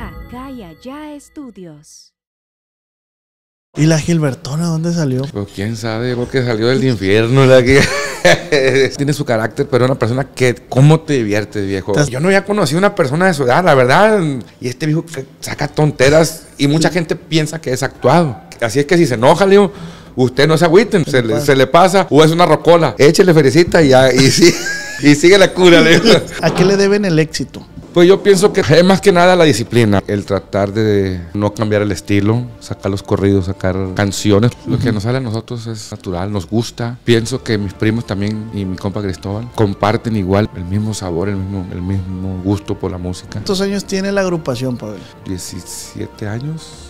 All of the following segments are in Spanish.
Acá y allá estudios. ¿Y la Gilbertona dónde salió? Pues quién sabe, porque salió del infierno la Tiene su carácter, pero es una persona que, ¿cómo te diviertes, viejo? Yo no había conocido una persona de su edad, la verdad. Y este viejo saca tonteras y mucha gente piensa que es actuado. Así es que si se enoja, le usted no se agüiten, se, le, pasa, o es una rocola, échele felicita y, ya, y sí. y sigue la cura. Le ¿A qué le deben el éxito? Pues yo pienso que es más que nada la disciplina, el tratar de no cambiar el estilo, sacar los corridos, sacar canciones. Lo que nos sale a nosotros es natural, nos gusta. Pienso que mis primos también y mi compa Cristóbal comparten igual el mismo sabor, el mismo, el mismo gusto por la música. ¿Cuántos años tiene la agrupación, Pablo? 17 años.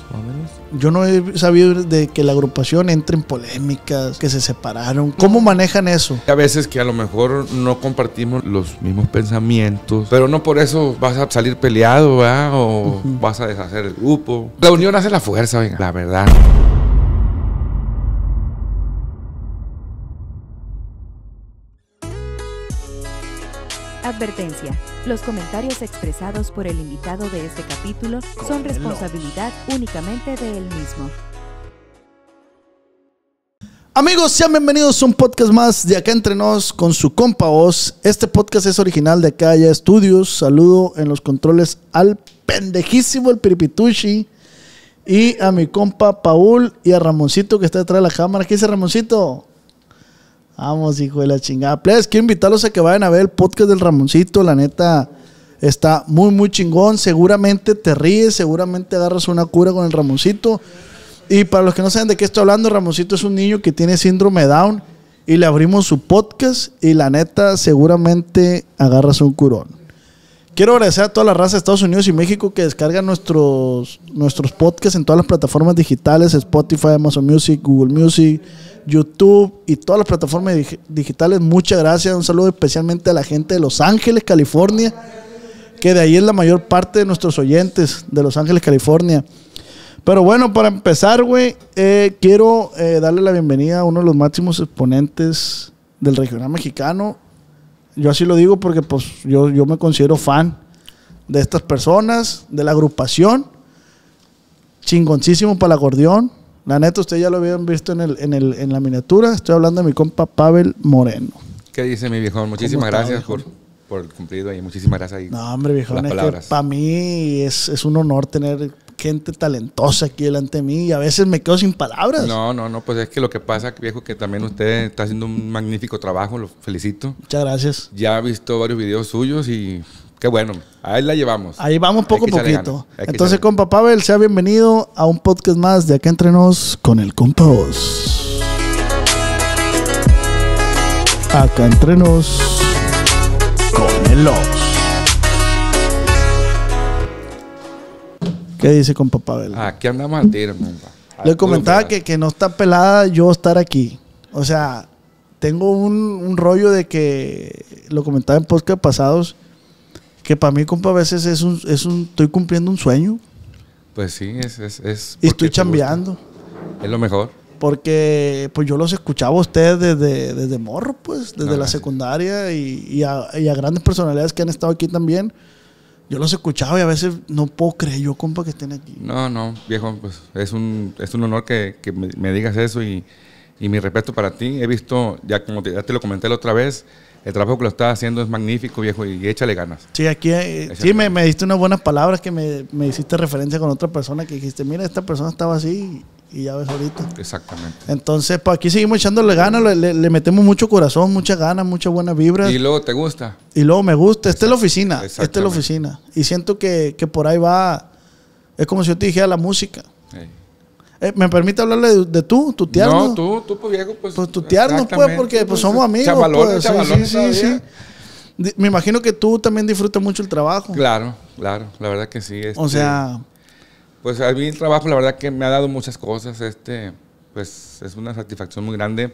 Yo no he sabido de que la agrupación entre en polémicas, que se separaron. ¿Cómo manejan eso? A veces que a lo mejor no compartimos los mismos pensamientos, pero no por eso vas a salir peleado, O vas a deshacer el grupo. La unión hace la fuerza, la verdad. Advertencia. Los comentarios expresados por el invitado de este capítulo son responsabilidad únicamente de él mismo. Amigos, sean bienvenidos a un podcast más de Acá Entre Nos con su compa voz. Este podcast es original de Acá Studios Estudios. Saludo en los controles al pendejísimo el Piripitushi y a mi compa Paul y a Ramoncito que está detrás de la cámara. ¿Qué dice Ramoncito? Vamos, hijo de la chingada. Please, quiero invitarlos a que vayan a ver el podcast del Ramoncito. La neta está muy, muy chingón. Seguramente te ríes, seguramente agarras una cura con el Ramoncito. Y para los que no saben de qué estoy hablando, Ramoncito es un niño que tiene síndrome Down y le abrimos su podcast y la neta seguramente agarras un curón. Quiero agradecer a toda la raza de Estados Unidos y México que descargan nuestros, nuestros podcasts en todas las plataformas digitales, Spotify, Amazon Music, Google Music, YouTube y todas las plataformas digitales. Muchas gracias. Un saludo especialmente a la gente de Los Ángeles, California, que de ahí es la mayor parte de nuestros oyentes de Los Ángeles, California. Pero bueno, para empezar, güey, eh, quiero eh, darle la bienvenida a uno de los máximos exponentes del regional mexicano, yo así lo digo porque pues yo, me considero fan de estas personas, de la agrupación. Chingoncísimo para el acordeón. La neta, ustedes ya lo habían visto en, en, el, en la miniatura. Estoy hablando de mi compa Pavel Moreno. ¿Qué dice mi viejón? Muchísimas gracias por el cumplido ahí. muchísimas gracias. ahí. no, hombre, que para mí es, es, un honor tener gente talentosa aquí delante de mí y a veces me quedo sin palabras. No, no, no, pues es que lo que pasa, viejo, que también usted está haciendo un magnífico trabajo, lo felicito. Muchas gracias. Ya he visto varios videos suyos y qué bueno, ahí la llevamos. Ahí vamos poco a poquito. Entonces, compa Pavel, sea bienvenido a un podcast más de Acá Entrenos con el compa Oz. Acá Entrenos con el Oz. ¿Qué dice con papá ah Aquí andamos al tiro, Le comentaba que, que, no está pelada yo estar aquí. O sea, tengo un, rollo de que, lo comentaba en podcast pasados, que para mí, compa, a veces es un, es un, estoy cumpliendo un sueño. Pues sí, es... es, y estoy chambeando. Es lo mejor. Porque pues yo los escuchaba a ustedes desde, desde morro, pues, desde ah, la secundaria y, a, grandes personalidades que han estado aquí también. Yo los he escuchado y a veces no puedo creer yo, compa, que estén aquí. No, no, viejo, pues es un, un honor que, me, digas eso y, mi respeto para ti. He visto, ya como te, ya te lo comenté la otra vez, el trabajo que lo estás haciendo es magnífico, viejo, y, échale ganas. Sí, aquí eh, sí, me, diste unas buenas palabras que me, me, hiciste referencia con otra persona que dijiste, mira, esta persona estaba así y ya ves ahorita. Exactamente. Entonces, pues aquí seguimos echándole ganas, le, metemos mucho corazón, muchas ganas, muchas buenas vibras. Y luego te gusta. Y luego me gusta. Esta es la oficina. Esta es la oficina. Y siento que, por ahí va. Es como si yo te dijera la música. Eh, ¿Me permite hablarle de, tú, tu No, tú, tú, pues viejo, pues. Pues pues, porque pues, pues, somos amigos. Pues, sí, sí, sí, Me imagino que tú también disfrutas mucho el trabajo. Claro, claro, la verdad que sí. O sea, este, pues a mí el trabajo, la verdad que me ha dado muchas cosas. Este, pues es una satisfacción muy grande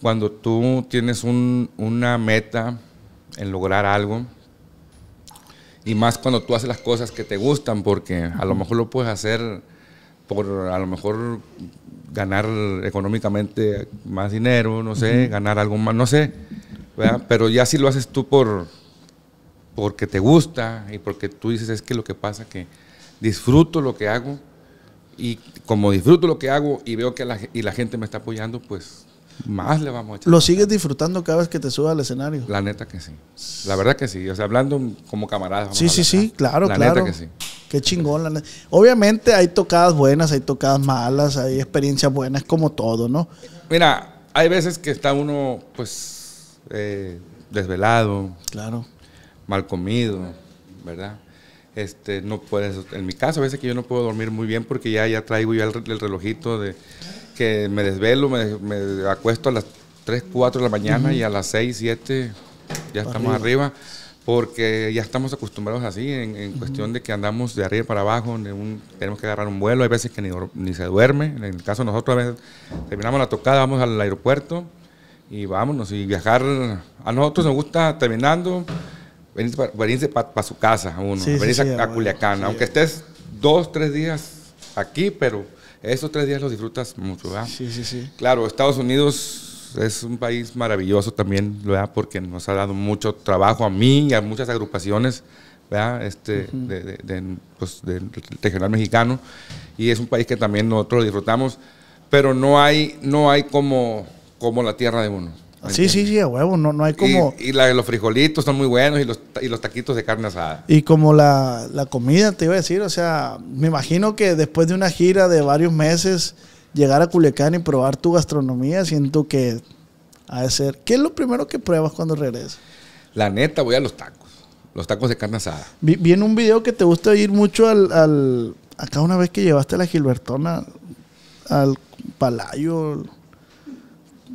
cuando tú tienes una meta en lograr algo. Y más cuando tú haces las cosas que te gustan, porque a lo mejor lo puedes hacer por a lo mejor ganar económicamente más dinero, no sé, ganar algo más, no sé. Pero ya si lo haces tú por porque te gusta y porque tú dices es que lo que pasa que disfruto lo que hago y como disfruto lo que hago y veo que la, gente me está apoyando, pues más le vamos a echar. ¿Lo sigues disfrutando cada vez que te subas al escenario? La neta que sí. La verdad que sí. O sea, hablando como camaradas. Sí, sí, sí, claro, claro. La neta que sí. Qué chingón. Obviamente hay tocadas buenas, hay tocadas malas, hay experiencias buenas, como todo, ¿no? Mira, hay veces que está uno, pues, eh, desvelado. Claro. Mal comido, ¿verdad? Este, no puedes, en mi caso, a veces que yo no puedo dormir muy bien porque ya, ya traigo el, relojito de que me desvelo, me, acuesto a las 3, 4 de la mañana y a las 6, 7 ya estamos arriba. porque ya estamos acostumbrados así, en, cuestión de que andamos de arriba para abajo, tenemos que agarrar un vuelo, hay veces que ni, se duerme, en el caso nosotros a veces terminamos la tocada, vamos al aeropuerto y vámonos y viajar, a nosotros nos gusta terminando venirse para, su casa uno, a, Culiacán, aunque estés dos, tres días aquí, pero esos tres días los disfrutas mucho, ¿verdad? Sí, sí, sí. Claro, Estados Unidos es un país maravilloso también, ¿verdad? Porque nos ha dado mucho trabajo a mí y a muchas agrupaciones, ¿verdad? Este, pues, del regional mexicano. Y es un país que también nosotros disfrutamos, pero no hay, no hay como, como la tierra de uno. Sí, sí, sí, a huevo, no, no hay como... Y, los frijolitos son muy buenos y los, y los taquitos de carne asada. Y como la, comida, te iba a decir, o sea, me imagino que después de una gira de varios meses, llegar a Culiacán y probar tu gastronomía, siento que ha de ser... ¿Qué es lo primero que pruebas cuando regresas? La neta, voy a los tacos, los tacos de carne asada. Vi, en un video que te gusta ir mucho al, al... Acá una vez que llevaste a la Gilbertona al Palayo...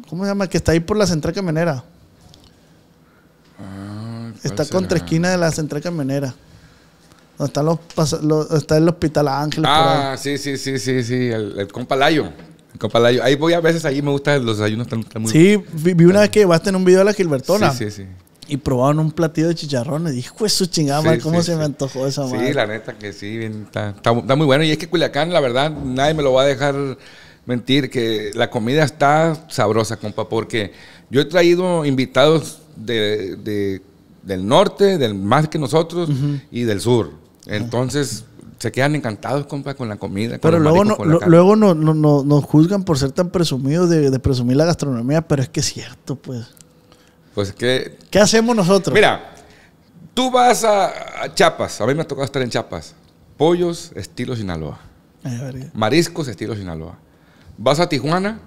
¿Cómo se llama? que está ahí por la central camionera. Ah, está contra esquina de la central camionera. Donde está el hospital Ángel. Ah, sí, sí, sí, sí, sí. El, Compa compalayo. Ahí voy a veces, ahí me gustan los desayunos. Están, sí, vi, una vez que llevaste en un video a la Gilbertona. Sí, sí, sí y probaron un platillo de chicharrones. Dijo, eso su chingada, ¿cómo se me antojó esa madre? Sí, la neta que sí, está, muy bueno. Y es que Culiacán, la verdad, nadie me lo va a dejar mentir que la comida está sabrosa, compa, porque yo he traído invitados de, del norte, del más que nosotros, y del sur. Entonces, se quedan encantados, compa, con la comida. Pero luego, luego no, no, nos juzgan por ser tan presumidos de, presumir la gastronomía, pero es que es cierto, pues. Pues que... ¿Qué hacemos nosotros? Mira, tú vas a, Chiapas, a mí me ha tocado estar en Chiapas. Pollos estilo Sinaloa. mariscos estilo Sinaloa. Vas a Tijuana,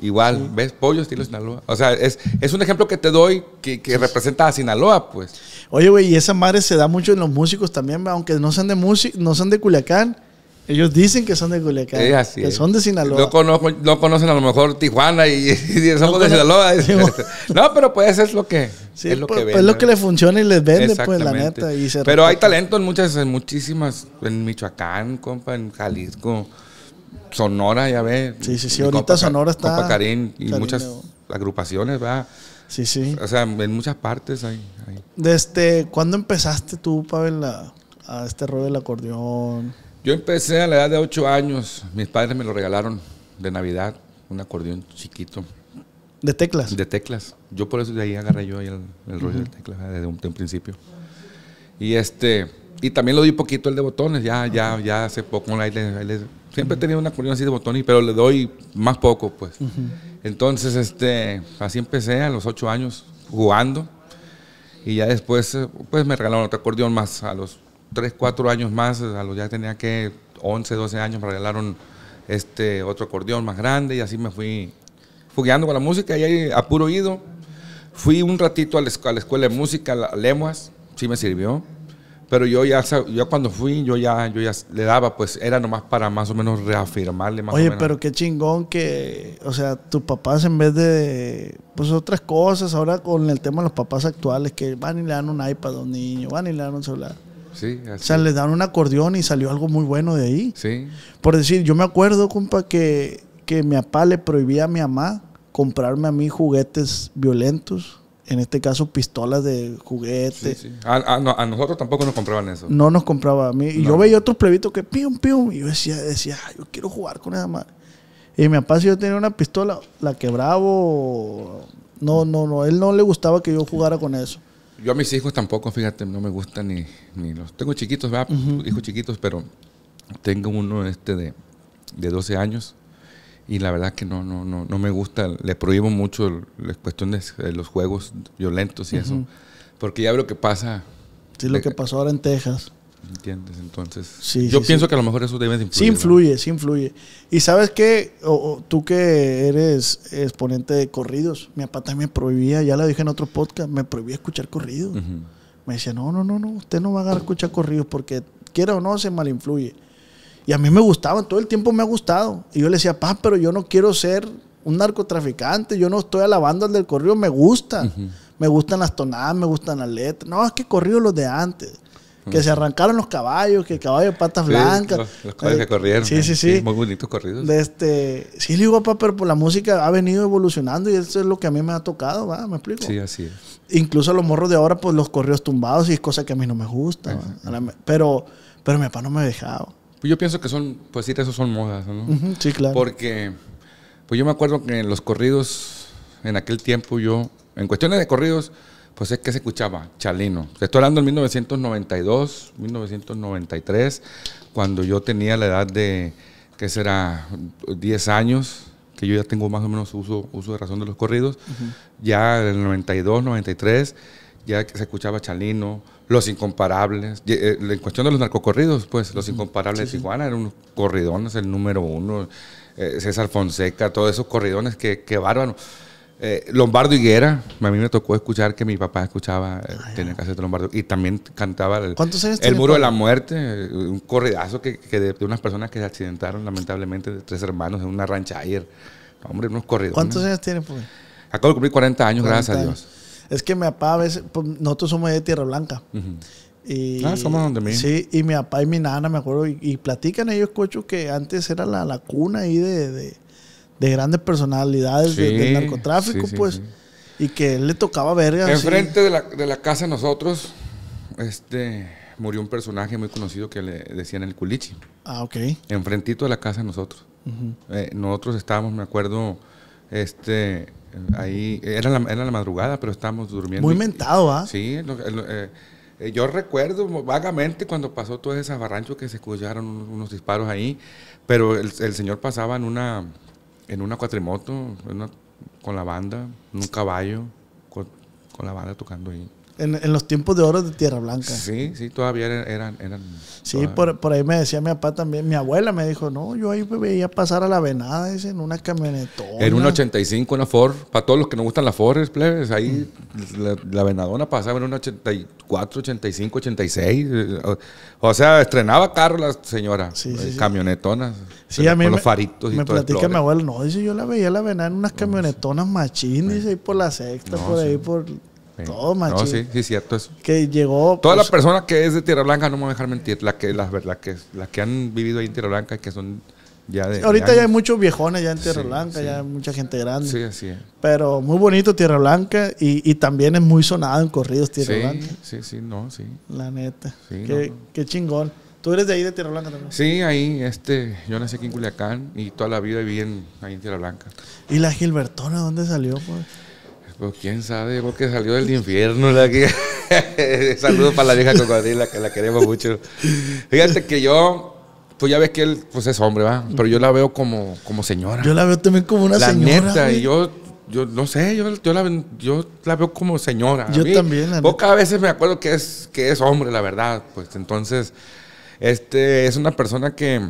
igual, ¿ves? Pollo estilo Sinaloa. O sea, es, un ejemplo que te doy que, representa a Sinaloa, pues. Oye, güey, y esa madre se da mucho en los músicos también, aunque no sean de no de Culiacán. Ellos dicen que son de Culiacán. que son de Sinaloa. No, conocen a lo mejor Tijuana y, somos de Sinaloa. no, pero pues es lo que es pues, pues, lo que le funciona y les vende, pues la neta. pero hay talento en muchas, en muchísimas, en Michoacán, compa, en Jalisco. Sonora, ya ves. Sí, sí, sí. Ahorita Sonora está. y muchas agrupaciones, ¿verdad? Sí, sí. O sea, en muchas partes hay. Desde, este, ¿Cuándo empezaste tú, Pavel, a, este rollo del acordeón? Yo empecé a la edad de 8 años. Mis padres me lo regalaron de Navidad, un acordeón chiquito. ¿De teclas? De teclas. Yo por eso de ahí agarré yo ahí el, rollo de teclas desde un, principio. Y este y también lo di poquito el de botones, ya, ya, ya hace poco ahí les, Siempre he tenido una así de botones, pero le doy más poco, pues. Entonces, este, así empecé a los ocho años jugando. Y ya después, eh, pues me regalaron otro acordeón más. A los tres, cuatro años más, a los ya tenía que 11, 12 años, me regalaron este otro acordeón más grande y así me fui jugando con la música. Y ahí a puro oído. Fui un ratito a la, escuela de música, a Lemuas, sí me sirvió. Pero yo ya, yo cuando fui, yo ya, yo ya le daba, pues era nomás para más o menos reafirmarle más o menos. pero qué chingón que, o sea, tus papás en vez de, pues otras cosas, ahora con el tema de los papás actuales, que van y le dan un iPad a un niño, van y le dan un celular. Sí, así. O sea, le dan un acordeón y salió algo muy bueno de ahí. Sí. Por decir, yo me acuerdo, compa, que, que mi papá le prohibía a mi mamá comprarme a mí juguetes violentos en este caso pistolas de juguete. Ah, ah, a, nosotros tampoco nos compraban eso. No nos compraba a mí. Y yo veía otros plebitos que pium, pium. Y yo decía, decía, yo quiero jugar con esa madre. Y mi papá, si yo tenía una pistola, la quebraba. No, no, no. Él no le gustaba que yo jugara con eso. Yo a mis hijos tampoco, fíjate, no me gustan ni, ni los. Tengo chiquitos, ¿verdad? Hijos chiquitos, pero tengo uno este de, de 12 años y la verdad que no, no, no, no me gusta, le prohíbo mucho la cuestión de los juegos violentos y eso, porque ya veo que pasa. Sí, lo eh, que pasó ahora en Texas. ¿Entiendes? Entonces, yo pienso que a lo mejor eso debe de influir. Sí influye, sí influye. Y sabes qué, tú que eres exponente de corridos, mi papá también prohibía, ya lo dije en otro podcast, me prohibía escuchar corridos. Me decía, no, no, no, no, usted no va a escuchar corridos porque quiera o no se mal influye y a mí me gustaban, todo el tiempo me ha gustado. Y yo le decía, papá, pero yo no quiero ser un narcotraficante, yo no estoy a la banda del corrido, me gusta. Me gustan las tonadas, me gustan las letras. No, es que corrido los de antes. Que se arrancaron los caballos, que el caballo de patas blancas. Los, caballos eh, que corrieron. Eh, sí, sí, sí. muy bonitos corridos. este, sí, le digo, papá, pero pues, la música ha venido evolucionando y eso es lo que a mí me ha tocado, ¿va? ¿Me explico? Sí, así es. Incluso los morros de ahora, pues los corridos tumbados y es cosa que a mí no me gusta. Pero, pero mi papá no me dejaba. Pues yo pienso que son, pues sí, eso son modas, ¿no? sí, claro. Porque, pues yo me acuerdo que en los corridos, en aquel tiempo yo, en cuestiones de corridos, pues es que se escuchaba Chalino. Estoy hablando en 1992, 1993, cuando yo tenía la edad de, ¿qué será? 10 años, que yo ya tengo más o menos uso, uso de razón de los corridos. Ya en el 92, 93, ya se escuchaba Chalino, los Incomparables, en eh, cuestión de los narcocorridos, pues, Los Incomparables de Tijuana eran unos corridones, el número uno, eh, César Fonseca, todos esos corridones que, que bárbaro. Eh, Lombardo Higuera, a mí me tocó escuchar que mi papá escuchaba, ah, tenía que Lombardo, y también cantaba El, Muro de la Muerte, un corridazo que, de, unas personas que se accidentaron lamentablemente, de tres hermanos, en una rancha ayer. Hombre, unos corridones. ¿Cuántos años tiene, pues? Acabo de cumplir 40 años, gracias a Dios. Es que mi papá a veces, pues, nosotros somos de Tierra Blanca. Y, ah, somos donde mismo. Sí, y mi papá y mi nana, me acuerdo, y, platican, ellos Cocho, que antes era la, la cuna ahí de, de, grandes personalidades de, del narcotráfico, pues, y que él le tocaba verga. Enfrente de la, de la casa de nosotros, este, murió un personaje muy conocido que le decían el culichi. Ah, ok. Enfrentito de la casa de nosotros. Eh, nosotros estábamos, me acuerdo, este Ahí era la, la madrugada, pero estábamos durmiendo. Muy mentado, ¿ah? Sí, eh, eh, eh, yo recuerdo vagamente cuando pasó todo ese barrancho que se escucharon unos disparos ahí, pero el, señor pasaba en una, en una cuatrimoto, con la banda, en un caballo, con, con la banda tocando ahí. En, en, los tiempos de oro de Tierra Blanca. Sí, sí, todavía eran... eran sí, Por, por, ahí me decía mi papá también, mi abuela me dijo, no, yo ahí veía pasar a la venada, dice, en una camionetona. En un 85, una Ford, para todos los que nos gustan las Ford, plebes, ahí mm. la, venadona pasaba en un 84, 85, 86, o, sea, estrenaba carros la señora, eh, camionetonas, sí, a mí con los faritos y Me platica mi abuela, no, dice, yo la veía la venada en unas camionetonas machines ahí por la sexta, por ahí, por todo macho. no, sí, sí, cierto eso. Que llegó. Toda la pues, persona que es de Tierra Blanca, no me voy a dejar mentir, la que, las que, la que han vivido ahí en Tierra Blanca y que son ya de, ahorita ya hay muchos viejones ya en Tierra Blanca, ya hay mucha gente grande. Sí, así Pero muy bonito Tierra Blanca y, también es muy sonado en corridos Tierra Blanca. Sí, sí, no, sí. La neta. Qué, qué, chingón. ¿Tú eres de ahí de Tierra Blanca también? Sí, ahí, este, yo nací aquí en Culiacán y toda la vida viví ahí en Tierra Blanca. ¿Y la Gilbertona dónde salió? Pues? Pues quién sabe, porque salió del infierno la que... Saludos para la vieja cocodrila, que la queremos mucho. Fíjate que yo, pues ya ves que él pues es hombre, ¿va? Pero yo la veo como, como señora. Yo la veo también como una señora. La neta, y yo, yo no sé, yo, la, veo como señora. Yo también. La pocas vez veces me acuerdo que es, que es hombre, la verdad. Pues entonces, este es una persona que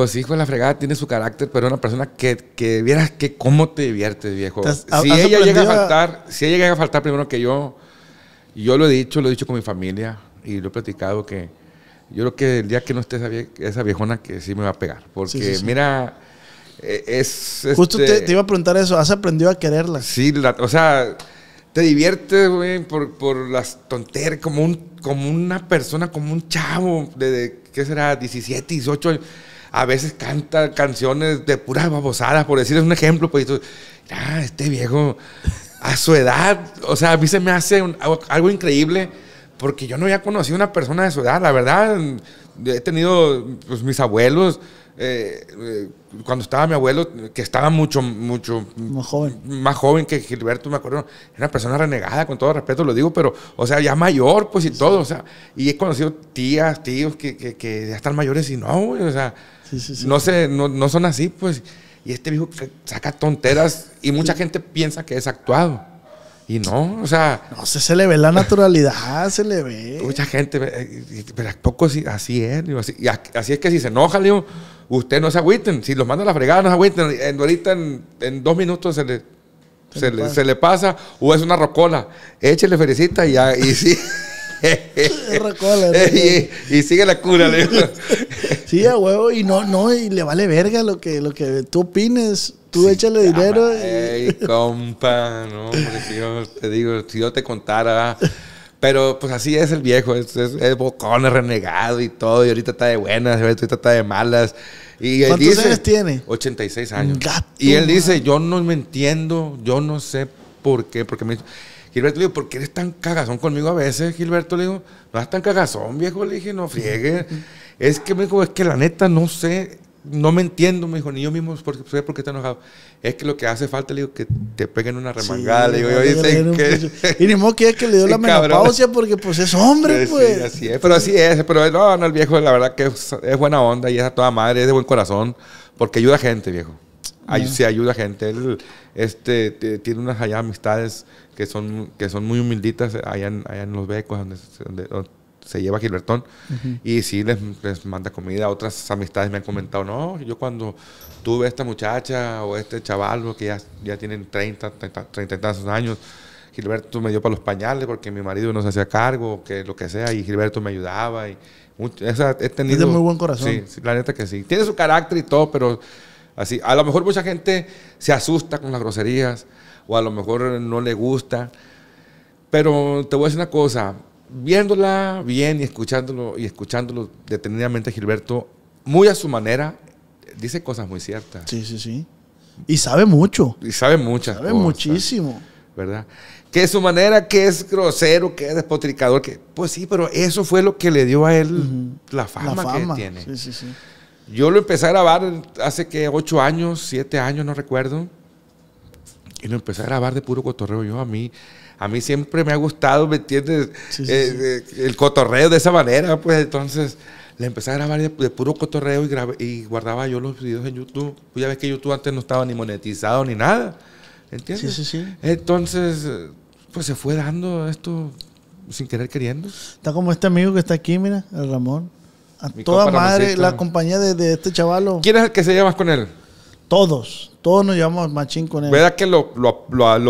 pues hijo de la fregada, tiene su carácter, pero una persona que, que vieras que cómo te diviertes, viejo. si ella llega a faltar, si ella llega a faltar primero que yo, yo lo he dicho, lo he dicho con mi familia y lo he platicado que yo creo que el día que no esté esa, viejona que sí me va a pegar, porque mira, e-, es... Este Justo te, iba a preguntar eso, ¿has aprendido a quererla? Sí, la, o sea, te diviertes, güey, por, por, las tonterías, como, un, como una persona, como un chavo de, que ¿qué será? 17, 18 años a veces canta canciones de puras babosadas, por es un ejemplo, pues, este viejo, a su edad, o sea, a mí se me hace algo increíble, porque yo no había conocido una persona de su edad, la verdad, he tenido pues, mis abuelos, eh, eh, cuando estaba mi abuelo, que estaba mucho, mucho más joven. más joven que Gilberto, me acuerdo, era una persona renegada, con todo respeto lo digo, pero, o sea, ya mayor, pues y todo, o sea, y he conocido tías, tíos que, que, que ya están mayores y no, o sea, no, se, no, son así, pues. Y este viejo saca tonteras y mucha gente piensa que es actuado. Y no, o sea. No, se, se le ve la naturalidad, se le ve. Mucha gente, eh, pero a poco así es. así, y así es que si se enoja, le usted no se agüiten. Si los manda a la fregada, no se agüiten. En, ahorita en, dos minutos se le se le, pasa o es una rocola. Échele felicita y, ya, y sí. Y, sigue la cura, le sí, a huevo, y no, no, y le vale verga lo que, lo que tú opines. Tú échale dinero. Ey, compa, no, yo te digo, si yo te contara. Pero pues así es el viejo, es, bocón, es renegado y todo, y ahorita está de buenas, ahorita está de malas. Y ¿Cuántos años tiene? 86 años. y él dice, yo no me entiendo, yo no sé por qué, porque me... dice Gilberto le digo, ¿por qué eres tan cagazón conmigo a veces, Gilberto? Le digo, no es tan cagazón, viejo, le dije, no friegue. es que me dijo, es que la neta no sé, no me entiendo, me dijo, ni yo mismo porque, sé por qué está enojado. Es que lo que hace falta, le digo, que te peguen una remangada. Y ni modo que es que le dio la menopausia porque pues es hombre, pues. así es, pero así es. Pero no, no, el viejo la verdad que es, es buena onda y es a toda madre, es de buen corazón porque ayuda a gente, viejo. Ahí se ayuda gente. Él este, tiene unas amistades que son, que son muy humilditas eh, allá en, los becos, donde, se lleva Gilbertón y sí les, les, manda comida. Otras amistades me han comentado, no, yo cuando tuve esta muchacha o este chaval que ya, ya tienen 30, 30, y tantos años, Gilberto me dio para los pañales porque mi marido no se hacía cargo, que lo que sea, y Gilberto me ayudaba. Y tenido, es muy buen corazón. sí, la neta que sí. Tiene su carácter y todo, pero Así, a lo mejor mucha gente se asusta con las groserías o a lo mejor no le gusta, pero te voy a decir una cosa, viéndola bien y escuchándolo y escuchándolo detenidamente Gilberto, muy a su manera, dice cosas muy ciertas. Sí, sí, sí. Y sabe mucho. Y sabe muchas. Sabe muchísimo. ¿Verdad? Que su manera, que es grosero, que es despotricador, que pues sí, pero eso fue lo que le dio a él la, fama que tiene. Sí, sí, sí. Yo lo empecé a grabar hace que ocho años, siete años, no recuerdo. Y lo empecé a grabar de puro cotorreo. Yo a mí, a mí siempre me ha gustado, ¿me entiendes? Eh, eh, el cotorreo de esa manera, pues entonces le empecé a grabar de, puro cotorreo y, y, guardaba yo los videos en YouTube. Pues ya ves que YouTube antes no estaba ni monetizado ni nada. ¿Entiendes? Sí, sí, sí. Entonces, pues se fue dando esto sin querer queriendo. Está como este amigo que está aquí, mira, el Ramón. A toda madre, la compañía de, este chavalo. ¿Quién es el que se llama con él? Todos. Todos nos llamamos machín con él. ¿Verdad que lo,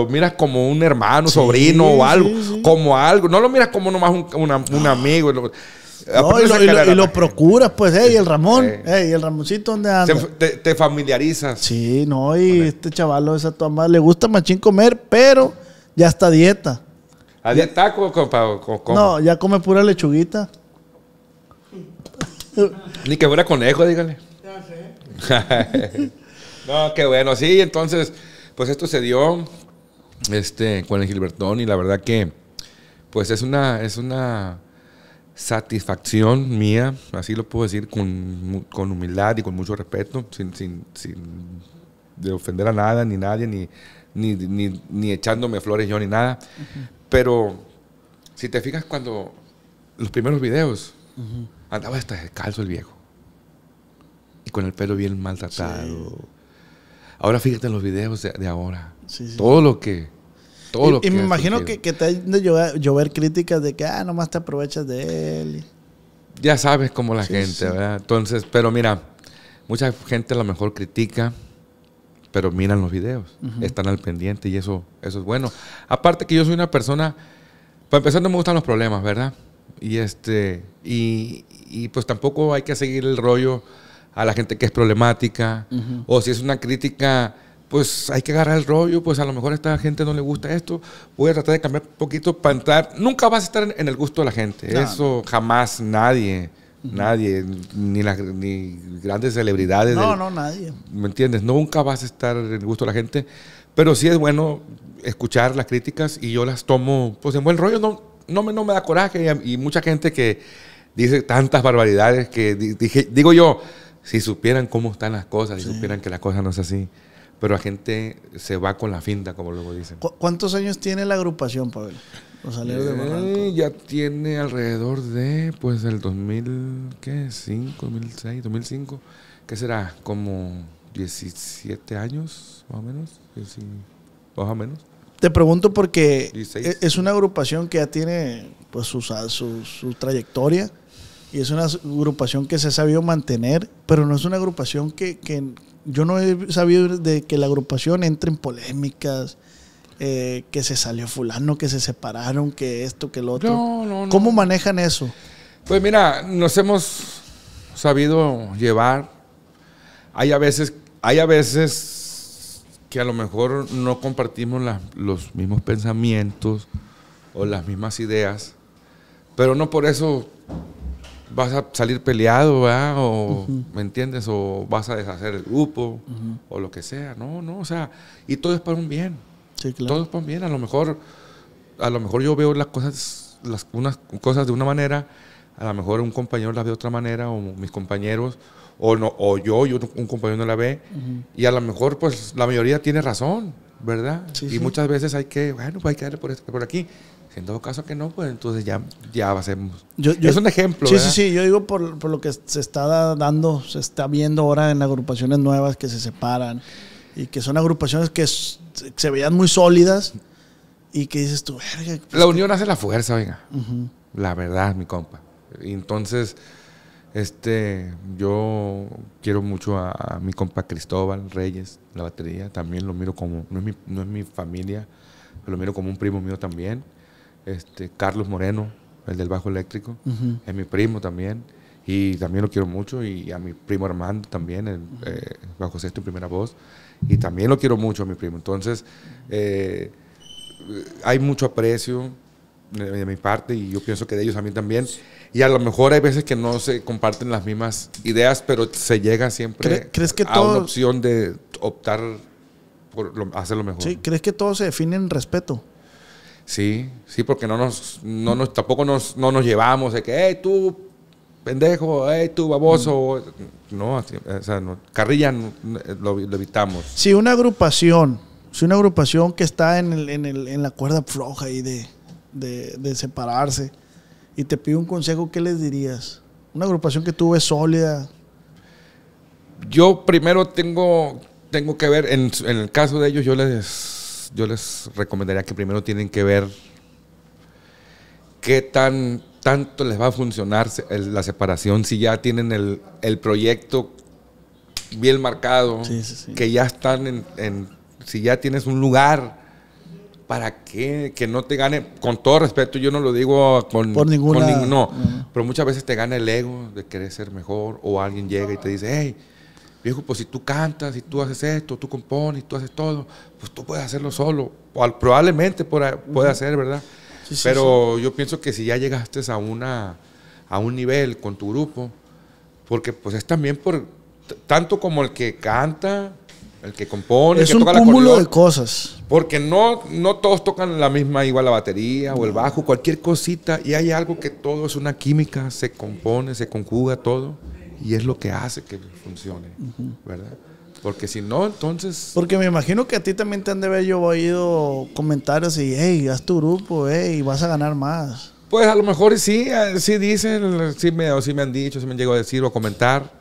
miras como un hermano, sobrino o algo? Como algo. No lo miras como nomás un, amigo. y lo, procuras, pues, y el Ramón, y el Ramoncito, ¿dónde anda? Te, familiarizas. Sí, no, y este chavalo, esa tu madre, le gusta machín comer, pero ya está a dieta. ¿A dieta No, ya come pura lechuguita. Ni que fuera conejo, dígale. no, qué bueno. Sí, entonces, pues esto se dio este, con el Gilbertón y la verdad que, pues es una, es una satisfacción mía, así lo puedo decir, con, humildad y con mucho respeto, sin, sin, sin de ofender a nada, ni nadie, ni, ni, echándome flores yo, ni nada. Pero si te fijas cuando los primeros videos, Andaba hasta descalzo el viejo. Y con el pelo bien maltratado. Ahora fíjate en los videos de, ahora. Todo lo que. Todo y, lo y me imagino que, te han llover, llover, críticas de que, ah, nomás te aprovechas de él. Ya sabes cómo la gente, ¿verdad? Entonces, pero mira, mucha gente a lo mejor critica, pero miran los videos, están al pendiente y eso, eso es bueno. Aparte que yo soy una persona, para empezar no me gustan los problemas, ¿verdad? Y, este, y, y pues tampoco hay que seguir el rollo a la gente que es problemática, o si es una crítica, pues hay que agarrar el rollo, pues a lo mejor a esta gente no le gusta esto, voy a tratar de cambiar un poquito para entrar. Nunca vas a estar en el gusto de la gente, eso jamás nadie. Nadie, ni, las ni grandes celebridades. No, no, nadie. ¿Me entiendes? Nunca vas a estar en el gusto de la gente, pero sí es bueno escuchar las críticas y yo las tomo, pues en buen rollo, no, no me, da coraje y, mucha gente que dice tantas barbaridades que digo yo, si supieran cómo están las cosas, y si supieran que las cosas no es así. Pero la gente se va con la finta, como luego dicen. ¿Cuántos años tiene la agrupación, Pavel? Eh, ya tiene alrededor de, pues, el 2005, 2006, 2005. ¿Qué será? Como 17 años, más o menos. más o menos. Te pregunto porque e-, es una agrupación que ya tiene pues su, trayectoria y es una agrupación que se ha sabido mantener, pero no es una agrupación que, yo no he sabido de que la agrupación entre en polémicas, eh, que se salió fulano, que se separaron, que esto, que lo otro. No, no, no. ¿Cómo manejan eso? Pues mira, nos hemos sabido llevar. Hay a veces, hay a veces que a lo mejor no compartimos los mismos pensamientos o las mismas ideas, pero no por eso vas a salir peleado, O, ¿me entiendes? O vas a deshacer el grupo, o lo que sea. No, no, o sea, y todo es para un bien. Sí, claro. Todo es para un bien. A lo mejor, a lo mejor yo veo las cosas, las, unas cosas de una manera, a lo mejor un compañero las ve de otra manera, o mis compañeros, o, no, o yo y un, compañero no la ve. Y a lo mejor, pues la mayoría tiene razón, ¿verdad? y muchas veces hay que, bueno, pues hay que darle este, por, aquí. Si en todo caso que no, pues entonces ya, ya hacemos. es un ejemplo. Sí, sí, sí. Yo digo por, lo que se está dando, se está viendo ahora en agrupaciones nuevas que se separan y que son agrupaciones que se veían muy sólidas y que dices tú, pues la unión hace la fuerza, venga. La verdad, mi compa. Entonces, este, yo quiero mucho a, mi compa Cristóbal Reyes, la batería, también lo miro como, no es mi, no es mi familia, pero lo miro como un primo mío también. Este, Carlos Moreno, el del bajo eléctrico, es mi primo también, y también lo quiero mucho, y a mi primo Armando también, el, eh, bajo sexto y primera voz, y también lo quiero mucho a mi primo. Entonces, eh, hay mucho aprecio de, de mi parte, y yo pienso que de ellos También mí también. Y a lo mejor hay veces que no se comparten las mismas ideas, pero se llega siempre a una opción de optar por hacer lo mejor. Sí, ¿crees que todo se define en respeto? Sí, sí, porque no nos, tampoco nos, no nos llevamos de que, hey, tú, pendejo, hey, tú, baboso. No, o sea, carrilla lo, evitamos. Si una agrupación, si una agrupación que está en, el, en, el, en la cuerda floja y de, de separarse, y te pido un consejo, ¿qué les dirías? Una agrupación que tú ves sólida. Yo primero tengo, tengo que ver, en, el caso de ellos, yo les, yo les recomendaría que primero tienen que ver qué tan tanto les va a funcionar la separación si ya tienen el, proyecto bien marcado, que ya están en, si ya tienes un lugar ¿para qué? Que no te gane, con todo respeto, yo no lo digo con, Por ninguna, no, pero muchas veces te gana el ego de querer ser mejor o alguien llega y te dice, hey, viejo, pues si tú cantas, si tú haces esto, tú compones, tú haces todo, pues tú puedes hacerlo solo, probablemente puede hacer, ¿verdad? pero yo pienso que si ya llegaste a, una, a un nivel con tu grupo, porque pues es también por, tanto como el que canta, el que compone, es que toca la un cúmulo de cosas. Porque no, no todos tocan la misma, igual la batería o el bajo, cualquier cosita. Y hay algo que todo es una química, se compone, se conjuga todo. Y es lo que hace que funcione, ¿verdad? Porque si no, entonces... Porque me imagino que a ti también te han de ver yo oído comentarios y, hey, haz tu grupo, hey, vas a ganar más. Pues a lo mejor sí, eh, sí dicen, sí me, o sí me han dicho, sí me han llegado a decir o a comentar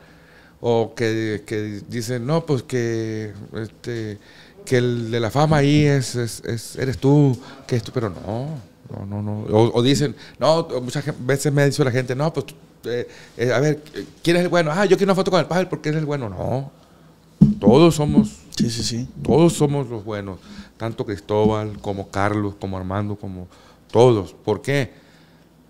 o que, dicen, no, pues que, este, que el de la fama ahí es, eres tú, que esto, pero no, no, no, no. O, dicen, no, muchas veces me dice la gente, no, pues, eh, eh, a ver, ¿quién es el bueno? Ah, yo quiero una foto con el padre porque es el bueno. No, todos somos, sí, sí, sí. todos somos los buenos, tanto Cristóbal como Carlos, como Armando, como todos. ¿Por qué?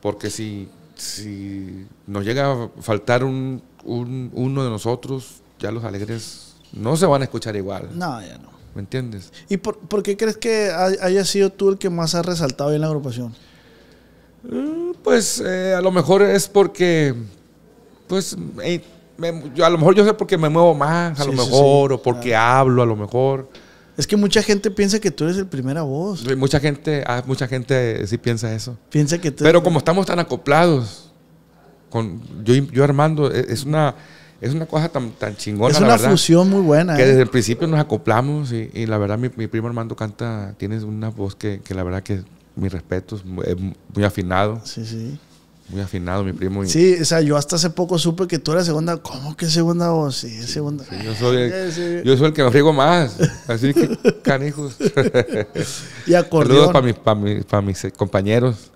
Porque si, si nos llega a faltar un uno de nosotros, ya los alegres no se van a escuchar igual. No, ya no. ¿Me entiendes? ¿Y por, qué crees que haya sido tú el que más ha resaltado en la agrupación? Mm, pues eh, a lo mejor es porque, pues, eh, a lo mejor yo sé porque me muevo más, a lo mejor, o porque ah. hablo, a lo mejor. Es que mucha gente piensa que tú eres el primera voz. Mucha gente, ah, mucha gente sí piensa eso. Piensa que Pero como estamos tan acoplados, yo, yo armando, e, es una, es una cosa tan, tan chingona. Es una fusión muy buena. Que ¿eh? desde el principio nos acoplamos y, la verdad mi, primo Armando canta, tienes una voz que, que la verdad que Mi respeto muy, eh, muy afinado. Sí, sí. Muy afinado, mi primo. Sí, o sea, yo hasta hace poco supe que tú eras segunda. ¿Cómo que segunda voz? Sí, segunda. yo, soy el, yo soy el que me riego más. Así que, canijos. y acordeón. Saludos para para mis, para eh, mis compañeros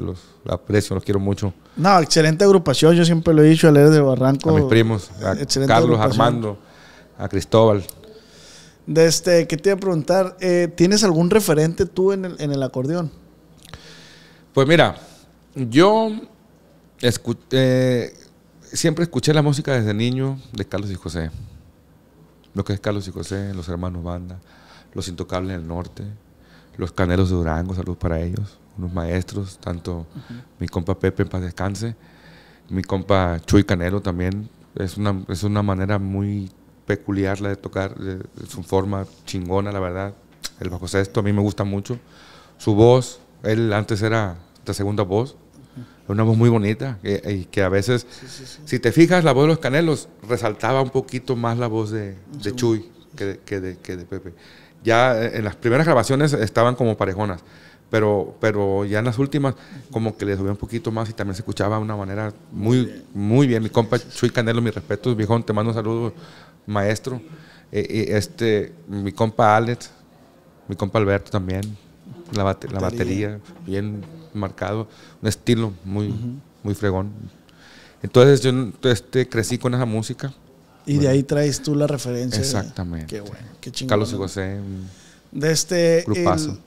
los aprecio, los quiero mucho. No, excelente agrupación, yo siempre lo he dicho, a leer de Barranco. A mis primos, a Carlos, Armando, a Cristóbal. Desde, este, ¿Qué te iba a preguntar? Eh, ¿Tienes algún referente tú en el, acordeón? Pues mira, yo eh, siempre escuché la música desde niño de Carlos y José. Lo que es Carlos y José, los hermanos Banda, los Intocables del Norte, los Caneros de Durango, saludos para ellos unos maestros, tanto mi compa Pepe en paz descanse, mi compa Chuy Canelo también. Es una, es una manera muy peculiar la de tocar, es su forma chingona, la verdad. El bajo sexto a mí me gusta mucho. Su voz, él antes era la segunda voz, una voz muy bonita eh, eh, y, que a veces, si te fijas, la voz de los Canelos resaltaba un poquito más la voz de, Chuy que de, que, de, que de Pepe. Ya eh, en las primeras grabaciones estaban como parejonas pero, pero ya en las últimas como que le subió un poquito más y también se escuchaba de una manera muy, bien. muy bien. Mi compa Chuy Canelo, mis respetos, viejón, te mando un saludo, maestro. Eh, eh, este, mi compa Alex, mi compa Alberto también, la, batería, bien marcado, un estilo muy, muy fregón. Entonces yo este, crecí con esa música. Y de ahí traes tú la referencia. Exactamente. qué bueno, qué chingón. Carlos y José. De este... Grupazo.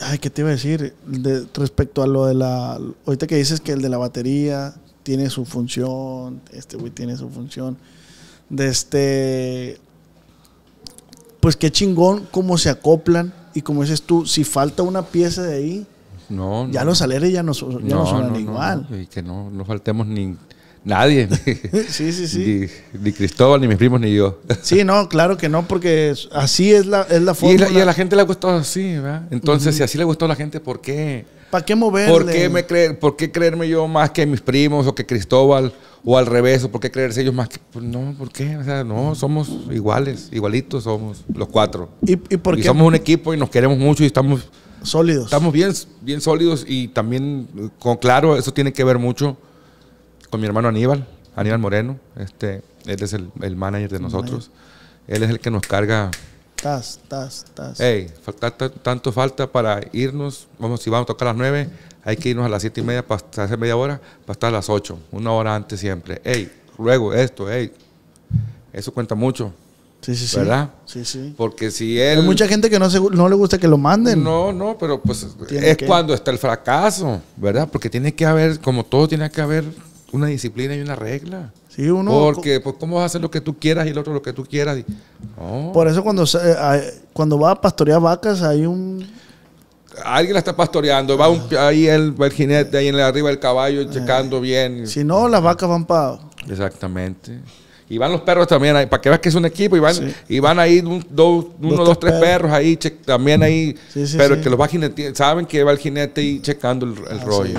Ay, ¿qué te iba a decir? respecto a lo de la. Ahorita que dices que el de la batería tiene su función, este güey tiene su función. De este. Pues qué chingón cómo se acoplan y como dices tú, si falta una pieza de ahí, no, ya los aleres ya, ya no, son igual. y que no, no faltemos ni Nadie. sí, sí, sí. Ni, Cristóbal, ni mis primos, ni yo. sí, no, claro que no, porque así es la, es la forma. Y, a la gente le ha gustado así, ¿verdad? Entonces, si así le gustó a la gente, ¿por qué? ¿Para qué moverle? ¿Por qué, creerme yo más que mis primos o que Cristóbal? O al revés, por qué creerse ellos más que.? Pues, no, ¿por qué? O sea, no, somos iguales, igualitos somos los cuatro. ¿Y, por qué? somos un equipo y nos queremos mucho y estamos. Sólidos. Estamos bien, bien sólidos y también, eh, con claro, eso tiene que ver mucho con mi hermano Aníbal, Aníbal Moreno, este, él es el, el manager de nosotros. Él es el que nos carga. Taz... tas, tas. Hey, falta, tanto falta para irnos. Vamos, si vamos a tocar a las nueve... hay que irnos a las siete y media para hacer media hora, para estar a las ocho... una hora antes siempre. Hey, luego esto, hey. Eso cuenta mucho. Sí, sí, sí. ¿Verdad? Sí, sí. Porque si él. Hay mucha gente que no, no le gusta que lo manden. No, no, pero pues es cuando está el fracaso, ¿verdad? Porque tiene que haber, como todo, tiene que haber una disciplina y una regla. uno. Porque, pues, ¿cómo vas a hacer lo que tú quieras y el otro lo que tú quieras? Oh. Por eso, cuando, eh, cuando va a pastorear vacas, hay un. Alguien la está pastoreando, va un, ah. ahí el, el jinete, ahí en la, arriba el caballo, eh, checando bien. Si no, las vacas van para. Exactamente. Y van los perros también ahí, para que veas que es un equipo, y van, y van ahí uno, dos, tres perros, ahí, también ahí, pero que los va saben que va el jinete ahí checando el, ah, rollo.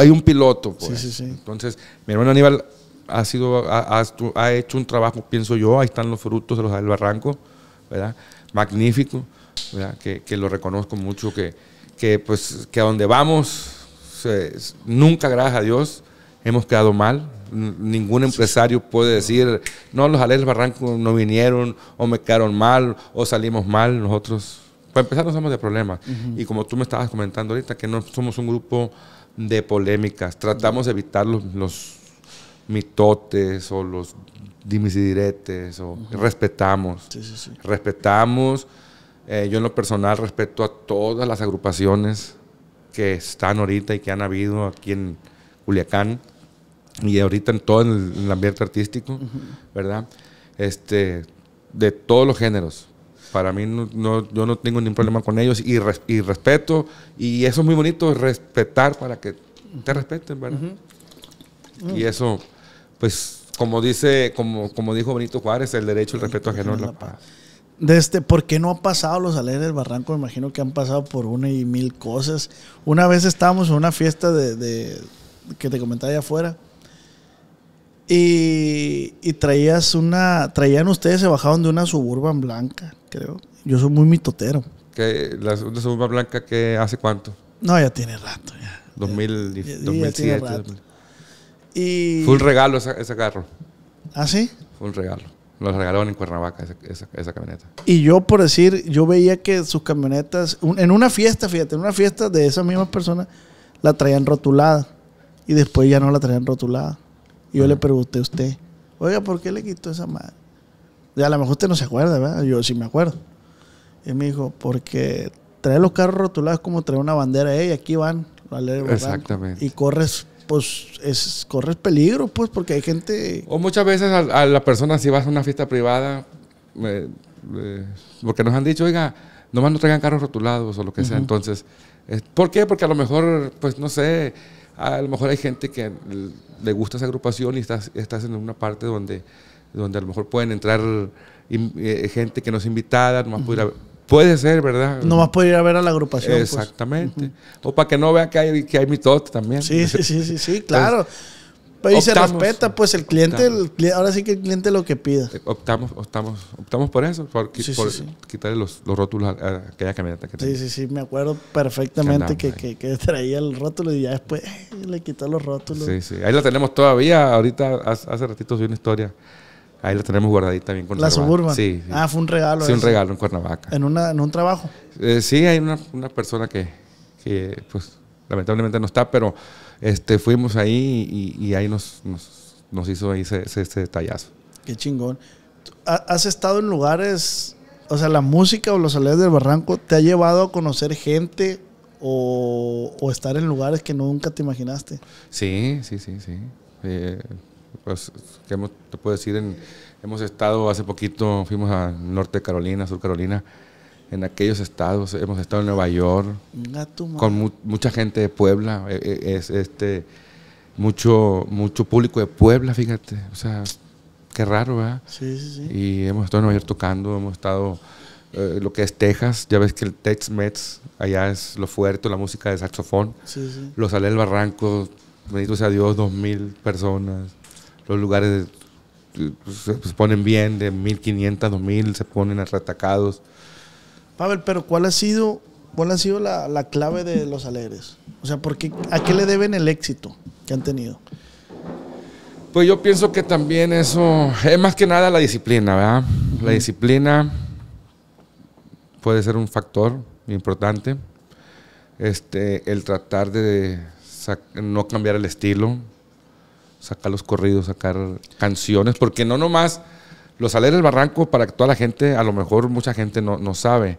Hay un piloto, pues. Entonces, mi hermano Aníbal ha sido, ha, hecho un trabajo, pienso yo, ahí están los frutos de los del barranco, ¿verdad? Magnífico, Que, lo reconozco mucho, que, que pues, que a donde vamos, nunca, gracias a Dios, hemos quedado mal, ningún empresario puede decir, no, los Alex Barranco no vinieron, o me quedaron mal, o salimos mal. Nosotros, para empezar, no somos de problemas. Y como tú me estabas comentando ahorita, que no somos un grupo de polémicas. Tratamos de evitar los, mitotes o los dimisidiretes, o respetamos. Respetamos. Eh, yo en lo personal respeto a todas las agrupaciones que están ahorita y que han habido aquí en Culiacán y ahorita en todo el, ambiente artístico, ¿verdad? Este, de todos los géneros. Para mí, yo no tengo ningún problema con ellos y, respeto, y eso es muy bonito, respetar para que te respeten, ¿verdad? Y mm. eso, pues, como dice, como, como dijo Benito Juárez, el derecho, el respeto a es la paz. De este, ¿Por qué no han pasado los alegres del barranco? Me imagino que han pasado por una y mil cosas. Una vez estábamos en una fiesta de, que te comentaba allá afuera y, traías una, traían ustedes, se bajaron de una suburban blanca, creo. Yo soy muy mitotero. la, suburban blanca que hace cuánto? No, ya tiene rato, ya. 2007. Y... Fue un regalo ese carro. ¿Ah, sí? Fue un regalo. lo regalaron en Cuernavaca esa, camioneta. Y yo, por decir, yo veía que sus camionetas, en una fiesta, fíjate, en una fiesta de esa misma persona la traían rotulada. Y después ya no la traían rotulada. Y yo le pregunté a usted, oiga, ¿por qué le quitó esa madre? a lo mejor usted no se acuerda, ¿verdad? Yo sí me acuerdo. Y me dijo, porque trae los carros rotulados como trae una bandera, eh, y aquí van. ¿vale? Exactamente. Y corres pues es, corres peligro, pues, porque hay gente... O muchas veces a, la persona si vas a una fiesta privada, porque nos han dicho, oiga, nomás no traigan carros rotulados o lo que sea. Entonces, ¿por qué? Porque a lo mejor, pues no sé, a lo mejor hay gente que le gusta esa agrupación y estás, estás en una parte donde, donde a lo mejor pueden entrar eh, gente que no es invitada, nomás puede Puede ser, ¿verdad? Nomás puede ir a ver a la agrupación. Pues. Exactamente. O para que no vea que hay, que hay mitote también. Sí, sí, sí, sí, sí claro. Pero y se respeta, pues el cliente, ahora sí que el cliente lo que pida. Eh, optamos, optamos, optamos por eso, por, quitarle los, rótulos a, aquella camioneta que tenía. Sí, sí, sí, me acuerdo perfectamente que, que, traía el rótulo y ya después le quitó los rótulos. Sí, sí, ahí lo tenemos todavía, ahorita hace ratito vi una historia. Ahí lo tenemos guardadita bien con La Suburban. Sí, Ah, fue un regalo. Sí, un regalo en Cuernavaca. ¿En, una, un trabajo? Eh, sí, hay una, persona que, que, pues, lamentablemente no está, pero este, fuimos ahí y, ahí nos, nos, nos, hizo ahí ese, ese, detallazo. Qué chingón. ¿Has estado en lugares, o sea, la música o los salidas del barranco te ha llevado a conocer gente o, estar en lugares que nunca te imaginaste? Sí, sí, sí, sí. Eh, pues, te puedo decir? hemos estado hace poquito, fuimos a Norte Carolina, Sur Carolina, en aquellos estados. Hemos estado en Nueva York, con mucha gente de Puebla, eh, eh, es este mucho mucho público de Puebla, fíjate, o sea, qué raro, ¿verdad? Sí, sí, Y hemos estado en Nueva York tocando, hemos estado eh, lo que es Texas, ya ves que el tex Mets allá es lo fuerte, la música de saxofón. Sí, sí. Los Alel Barranco, bendito sea Dios, dos mil personas. Los lugares se, ponen bien, de 1500, 2000 se ponen atacados Pavel, pero ¿cuál ha sido, cuál ha sido la, clave de los alegres? O sea, ¿por ¿a qué le deben el éxito que han tenido? Pues yo pienso que también eso es más que nada la disciplina, ¿verdad? La disciplina puede ser un factor importante. Este, el tratar de no cambiar el estilo, sacar los corridos, sacar canciones, porque no nomás los saler del Barranco, para toda la gente, a lo mejor mucha gente no, sabe,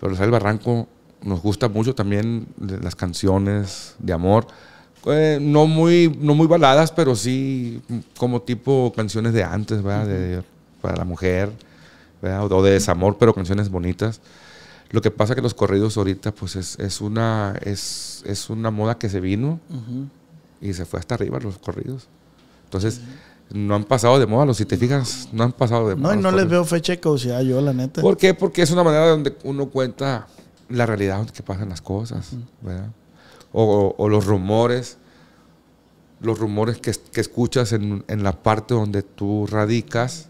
pero Los Saler del Barranco nos gusta mucho también las canciones de amor. Eh, no, muy, no muy baladas, pero sí como tipo canciones de antes, ¿verdad? para la mujer, ¿verdad? O de desamor, pero canciones bonitas. Lo que pasa que los corridos ahorita, pues es, una, es, una moda que se vino y se fue hasta arriba los corridos. Entonces, no han pasado de moda. si te fijas, no han pasado de moda. No, y no les veo fecha de causidad yo, la neta. ¿Por qué? Porque es una manera donde uno cuenta la realidad donde pasan las cosas, mm. ¿verdad? O, los rumores, los rumores que, escuchas en, la parte donde tú radicas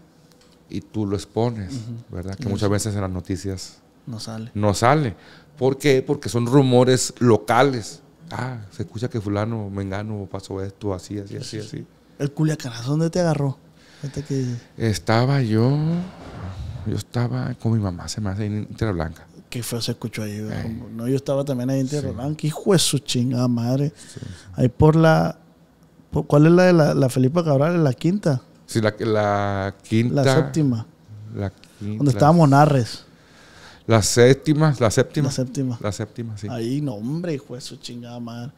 y tú lo expones, ¿verdad? Que muchas veces en las noticias no sale. No sale. ¿Por qué? Porque son rumores locales. Ah, se escucha que fulano, mengano, pasó esto, así, así, así, así. ¿El culiacarazo dónde te agarró? Estaba yo. Yo estaba con mi mamá, se me hace en Tierra Blanca. Qué feo se escuchó ahí. no, yo estaba también ahí en Tierra Blanca. Hijo de su chingada madre. Ahí por la. ¿Cuál es la de la, la Cabral? ¿La quinta? Sí, la, quinta. La séptima. La quinta. Donde estaba Monarres. La séptima, la séptima. La séptima. La séptima, sí. Ahí, no, hombre, hijo de su chingada madre.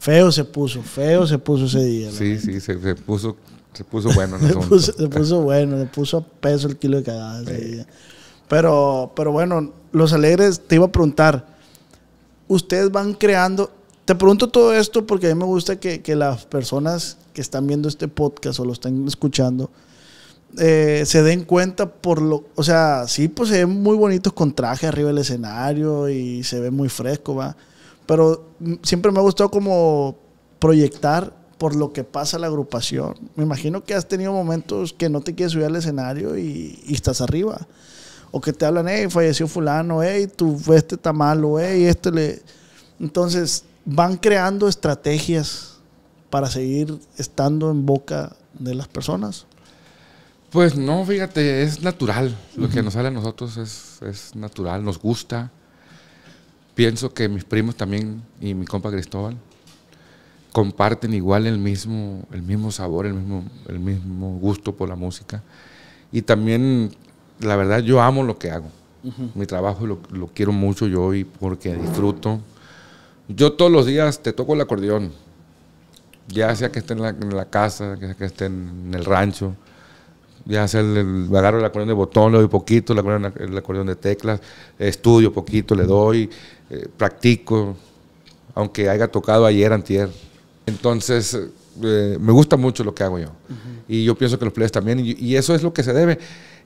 Feo se puso, feo se puso ese día. Sí, sí, se, puso, se puso bueno. ¿no? se, puso, bueno, le puso a peso el kilo de cada día. Pero, pero bueno, los alegres, te iba a preguntar, ustedes van creando, te pregunto todo esto porque a mí me gusta que, las personas que están viendo este podcast o lo están escuchando, eh, se den cuenta por lo, o sea, sí, pues se ven muy bonitos con traje arriba del escenario y se ve muy fresco, va pero siempre me ha gustado como proyectar por lo que pasa la agrupación. Me imagino que has tenido momentos que no te quieres subir al escenario y, estás arriba. O que te hablan, hey, falleció fulano, hey, tú, fuiste tan malo, hey, este le... Entonces, van creando estrategias para seguir estando en boca de las personas. Pues no, fíjate, es natural. Lo que nos sale a nosotros es, es natural, nos gusta pienso que mis primos también y mi compa Cristóbal comparten igual el mismo, el mismo sabor, el mismo, el mismo gusto por la música. Y también, la verdad, yo amo lo que hago. Mi trabajo lo, quiero mucho yo y porque disfruto. Yo todos los días te toco el acordeón, ya sea que esté en la, casa, que, sea que esté en, el rancho, ya sea el, agarro el acordeón de botón, le doy poquito, el acordeón, el acordeón de teclas, estudio poquito, le doy, eh, practico, aunque haya tocado ayer, antier. Entonces, eh, me gusta mucho lo que hago yo. Y yo pienso que los players también, y, eso es lo que se debe.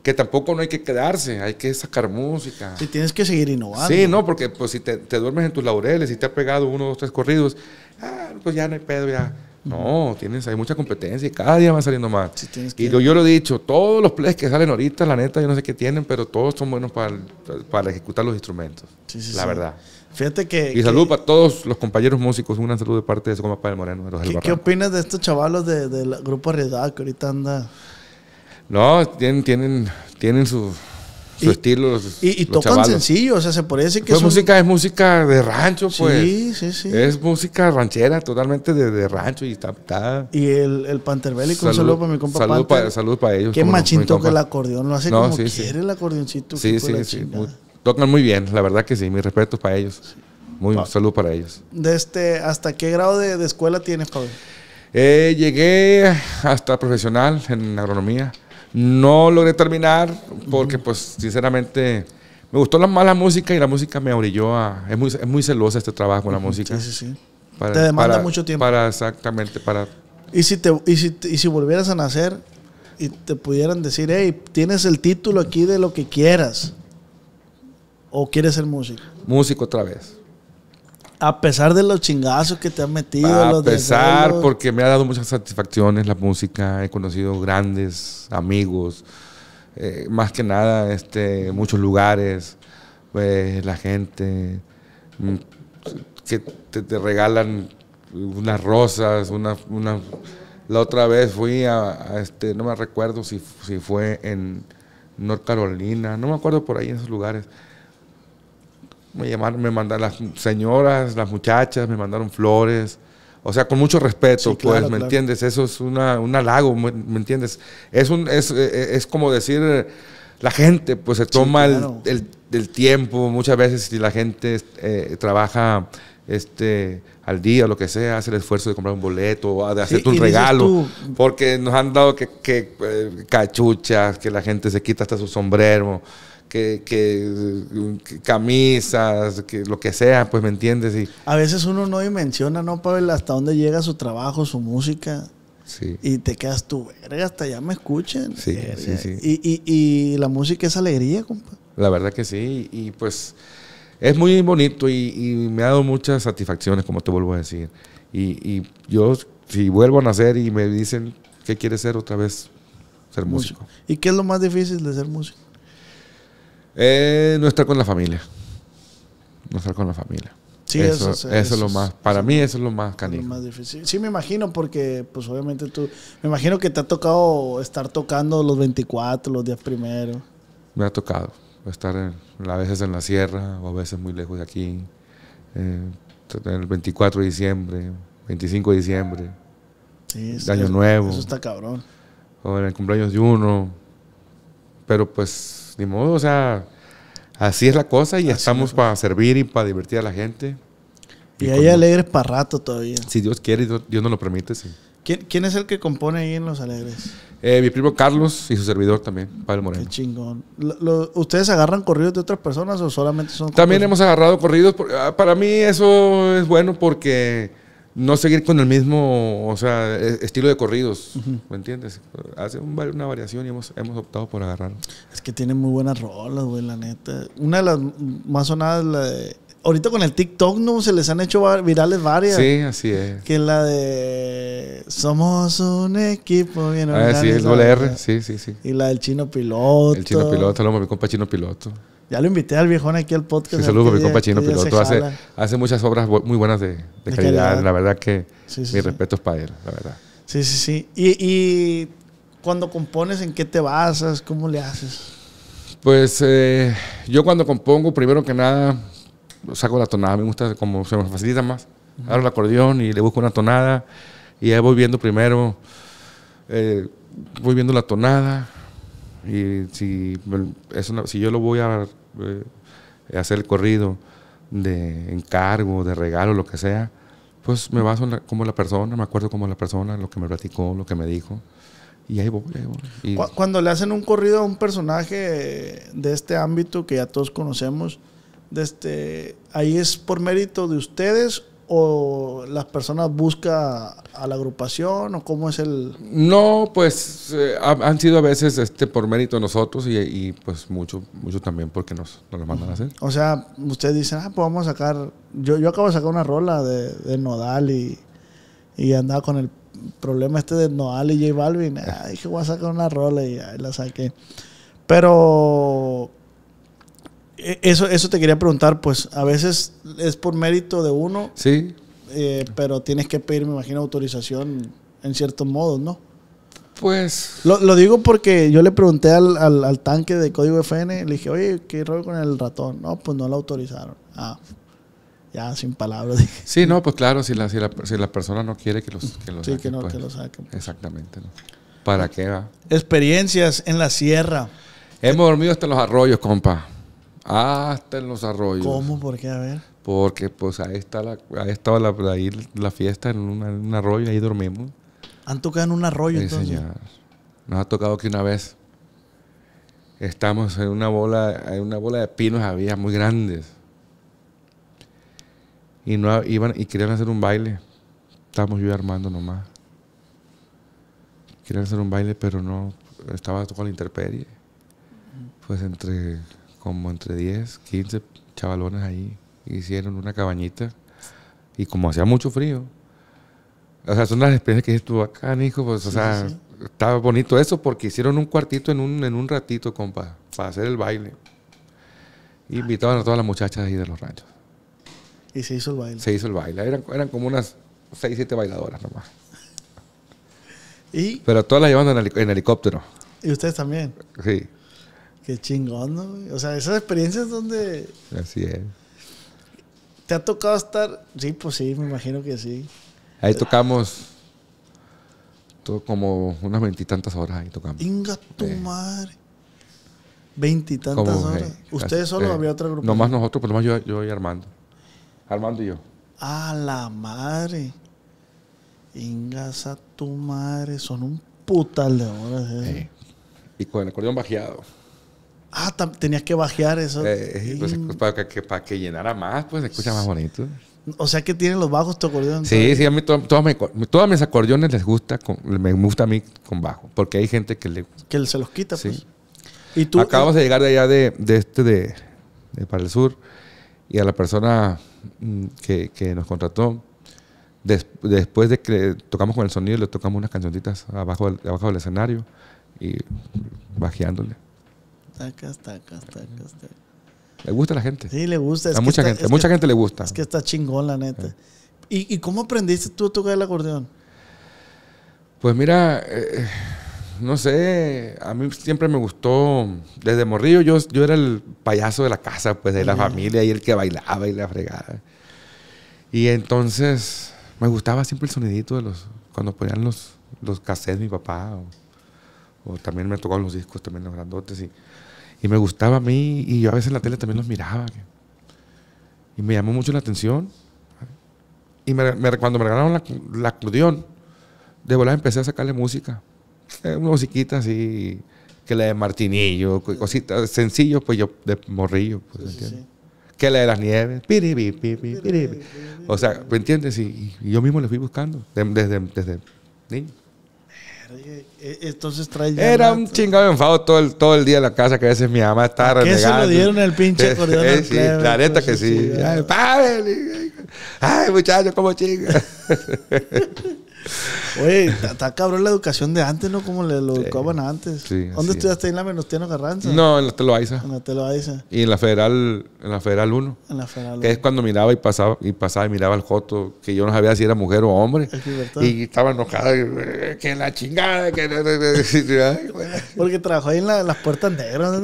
Que tampoco no hay que quedarse, hay que sacar música. Sí, tienes que seguir innovando. Sí, no, porque pues si te, duermes en tus laureles y te ha pegado uno, dos, tres corridos, ah, pues ya no hay pedo, ya. No, hay mucha competencia y cada día van saliendo más. y yo, lo he dicho, todos los plays que salen ahorita, la neta, yo no sé qué tienen, pero todos son buenos para, ejecutar los instrumentos. la verdad. Fíjate que. Y salud para todos los compañeros músicos. Una salud de parte de su para Moreno. De los ¿Qué, ¿Qué, opinas de estos chavalos del grupo Redad que ahorita anda? No, tienen, tienen, tienen sus su estilo. y, tocan sencillo, o sea, se puede decir que su pues música, es música de rancho, pues. Sí, sí, sí. Es música ranchera, totalmente de, de rancho y está, Y el, el un saludo para mi compa Saludos para ellos. Qué machín toca el acordeón, lo hace como sí, quiere sí. el acordeoncito. Sí, sí, sí. tocan muy bien, la verdad que sí, mis respetos para ellos. Muy un saludo para ellos. De este, ¿Hasta qué grado de, de escuela tienes, Pablo? Eh, llegué hasta profesional en agronomía. No logré terminar porque, pues, sinceramente, me gustó la mala música y la música me abrilló a... Es muy, es celosa este trabajo, la música. Sí, sí, te demanda mucho tiempo. Para, exactamente, para... Y si, te, y, si, y si volvieras a nacer y te pudieran decir, hey, tienes el título aquí de lo que quieras, ¿o quieres ser músico? Músico otra vez. A pesar de los chingazos que te han metido. A pesar, porque me ha dado muchas satisfacciones la música. He conocido grandes amigos. Eh, más que nada, este, muchos lugares. Eh, la gente. Mm, que te, regalan unas rosas, una, una, La otra vez fui a, este, no me recuerdo si, si fue en North Carolina, no me acuerdo por ahí en esos lugares me me mandaron las señoras, las muchachas, me mandaron flores. O sea, con mucho respeto, pues, ¿me entiendes? Eso es un halago, ¿me, entiendes? Es, un, es, e, e, como decir, eh, la gente pues se toma el, tiempo, muchas veces si la gente eh, trabaja este, al día, lo que sea, hace el esfuerzo de comprar un boleto, de hacerte un regalo, porque nos han dado que, eh, cachuchas, que la gente se quita hasta su sombrero que, camisas, que lo que sea, pues me entiendes. Y... A veces uno no dimensiona, ¿no, Pavel? Hasta dónde llega su trabajo, su música. Sí. Y te quedas tú, verga, hasta ya me escuchan. Sí, sí, sí. Y, y, la música es alegría, compa. La verdad que sí. Y pues es muy bonito y, me ha dado muchas satisfacciones, como te vuelvo a decir. Y, yo, si vuelvo a nacer y me dicen, ¿qué quieres ser otra vez? Ser músico. ¿Y qué es lo más difícil de ser músico? Eh, no estar con la familia. No estar con la familia. Sí, eso, es, eso es lo más, para mí eso es lo más canino. más difícil. Sí, me imagino porque, pues obviamente tú, me imagino que te ha tocado estar tocando los 24, los días primeros Me ha tocado estar a veces en la sierra o a veces muy lejos de aquí. Eh, el 24 de diciembre, 25 de diciembre, sí, Año Nuevo. Eso está cabrón. O en el cumpleaños de uno. Pero pues pues, ni modo, o sea, así es la cosa y estamos para servir y para divertir a la gente. Y, hay alegres para rato todavía. Si Dios quiere, Dios, Dios nos lo permite, sí. ¿Quién, es el que compone ahí en Los Alegres? Eh, mi primo Carlos y su servidor también, Pablo Moreno. Qué chingón. ¿Ustedes agarran corridos de otras personas o solamente son... También hemos agarrado corridos. Ah, para mí eso es bueno porque no seguir con el mismo, o sea, e, estilo de corridos, ¿me entiendes? Hace una variación y hemos, hemos optado por agarrar. Es que tiene muy buenas rolas, güey, la neta. Una de las más sonadas, la de... Ahorita con el TikTok, ¿no? Se les han hecho virales varias. Sí, así es. Que la de... Somos un equipo bien Ah, sí, el doble sí, sí, sí. Y la del chino piloto. El chino piloto, lo mi compa chino piloto. Ya lo invité al viejón aquí al podcast. Sí, saludos mi compa Piloto. Hace, muchas obras muy buenas de, calidad. La verdad que mi respeto es para él, la verdad. Sí, sí, sí. Y, cuando compones, ¿en qué te basas? ¿Cómo le haces? Pues eh, yo cuando compongo, primero que nada, saco la tonada. Me gusta como se me facilita más. Abro el acordeón y le busco una tonada. Y ahí voy viendo primero, eh, voy viendo la tonada. Y si, si yo lo voy a eh, hacer el corrido de encargo, de regalo, lo que sea, pues me baso como la persona, me acuerdo como la persona, lo que me platicó, lo que me dijo. Y ahí voy, Cuando le hacen un corrido a un personaje de este ámbito que ya todos conocemos, de este, ahí es por mérito de ustedes las personas busca a la agrupación o cómo es el...? No, pues eh, han sido a veces este, por mérito de nosotros y, pues mucho, mucho también porque nos, lo mandan a hacer. O sea, ustedes dicen, ah, pues vamos a sacar... Yo, yo acabo de sacar una rola de, Nodal y, y andaba con el problema este de Nodal y J Balvin. Ah, dije, voy a sacar una rola y la saqué. Pero eh, eso, eso te quería preguntar, pues a veces es por mérito de uno. Sí. Eh, pero tienes que pedir, me imagino, autorización en ciertos modos, ¿no? Pues. Lo, digo porque yo le pregunté al, tanque de código FN, le dije, oye, ¿qué rollo con el ratón? No, pues no lo autorizaron. Ah, ya sin palabras. Sí, no, pues claro, si la, si persona no quiere que los, que sí, que no, que pues. lo saquen. Pues. Exactamente. ¿Para qué va? Experiencias en la sierra. Hemos dormido hasta los arroyos, compa. Hasta en los arroyos. ¿Cómo? ¿Por qué? A ver. Porque pues ahí está la, estaba la, ahí la fiesta en un arroyo, ahí dormimos. ¿Han tocado en un arroyo sí, Señor. Nos ha tocado que una vez. Estamos en una bola, en una bola de pinos había muy grandes. Y no iban y querían hacer un baile. estamos yo Armando nomás. Querían hacer un baile, pero no estaba tocando la intemperie. Pues entre como entre 10, 15 chavalones ahí. Hicieron una cabañita. Y como hacía mucho frío. O sea, son las experiencias que estuvo acá, hijo. Pues, o sea, estaba bonito eso porque hicieron un cuartito en un, en un ratito, compa, para hacer el baile. invitaban a todas las muchachas ahí de los ranchos. Y se hizo el baile. Se hizo el baile. Eran, eran como unas 6, 7 bailadoras nomás. ¿Y? Pero todas las llevaban en helicóptero. ¿Y ustedes también? Sí. Qué chingón, ¿no? O sea, esas experiencias donde. Así es. ¿Te ha tocado estar? Sí, pues sí, me imagino que sí. Ahí tocamos todo como unas veintitantas horas ahí tocamos. Inga tu madre. Veintitantas horas. ¿Ustedes solo había otro grupo? Nomás nosotros, pero nomás yo, yo y Armando. Armando y yo. A la madre. Ingas a tu madre. Son un putal de horas. ¿eh? Y con el acordeón bajeado. Ah, tenías que bajear eso. Eh, eh, pues, pues, para, que, para llenara más, pues se escucha más bonito. O sea que tienen los bajos tu acordeón. Sí, sí, a mí todas, mis, todas acordeones les gusta, me gusta a mí con bajo, porque hay gente que le... Que se los quita, sí. pues. ¿Y tú, Acabamos eh, de llegar de allá de, de este, de, de, para el sur, y a la persona mm, que, nos contrató, después de que tocamos con el sonido, le tocamos unas cancioncitas abajo, abajo del escenario y bajeándole. Le gusta a la gente. Sí, le gusta. a mucha gente, mucha gente le gusta. Es que está chingón, la neta. Eh. ¿Y, cómo aprendiste tú a tocar el acordeón? Pues mira, eh, no sé, a mí siempre me gustó, desde morrillo yo, yo era el payaso de la casa, pues de la familia y el que bailaba y la fregada. Y entonces me gustaba siempre el sonidito de los, cuando ponían los, los de mi papá, o, o también me tocaban los discos, también los grandotes. Y, y me gustaba a mí y yo a veces en la tele también los miraba. Y me llamó mucho la atención. Y cuando me regalaron la, la acordeón, de volar empecé a sacarle música. Eh, una musiquita así, que la de Martinillo, cositas sencillos, pues yo de morrillo. Pues, que la de las nieves. Piribi, O sea, ¿me entiendes? Y, yo mismo le fui buscando desde, desde niño. Eh, entonces trae Era un chingado enfado todo el, todo el día en la casa que a veces mi mamá estaba renegando. que se lo dieron el pinche cordón. sí, la neta que sí. Ay, ay, muchacho, cómo chinga. Oye, está cabrón la educación de antes, ¿no? Como le lo educaban antes. ¿Dónde estudiaste ahí en la Menustiano Carranza? No, en la Teloaiza. En la Y en la Federal, en la Federal 1. En la Federal 1. Que es cuando miraba y pasaba y pasaba y miraba el Joto, que yo no sabía si era mujer o hombre. y estaba enojado eh, que la chingada, que Porque trabajó ahí en las puertas negras.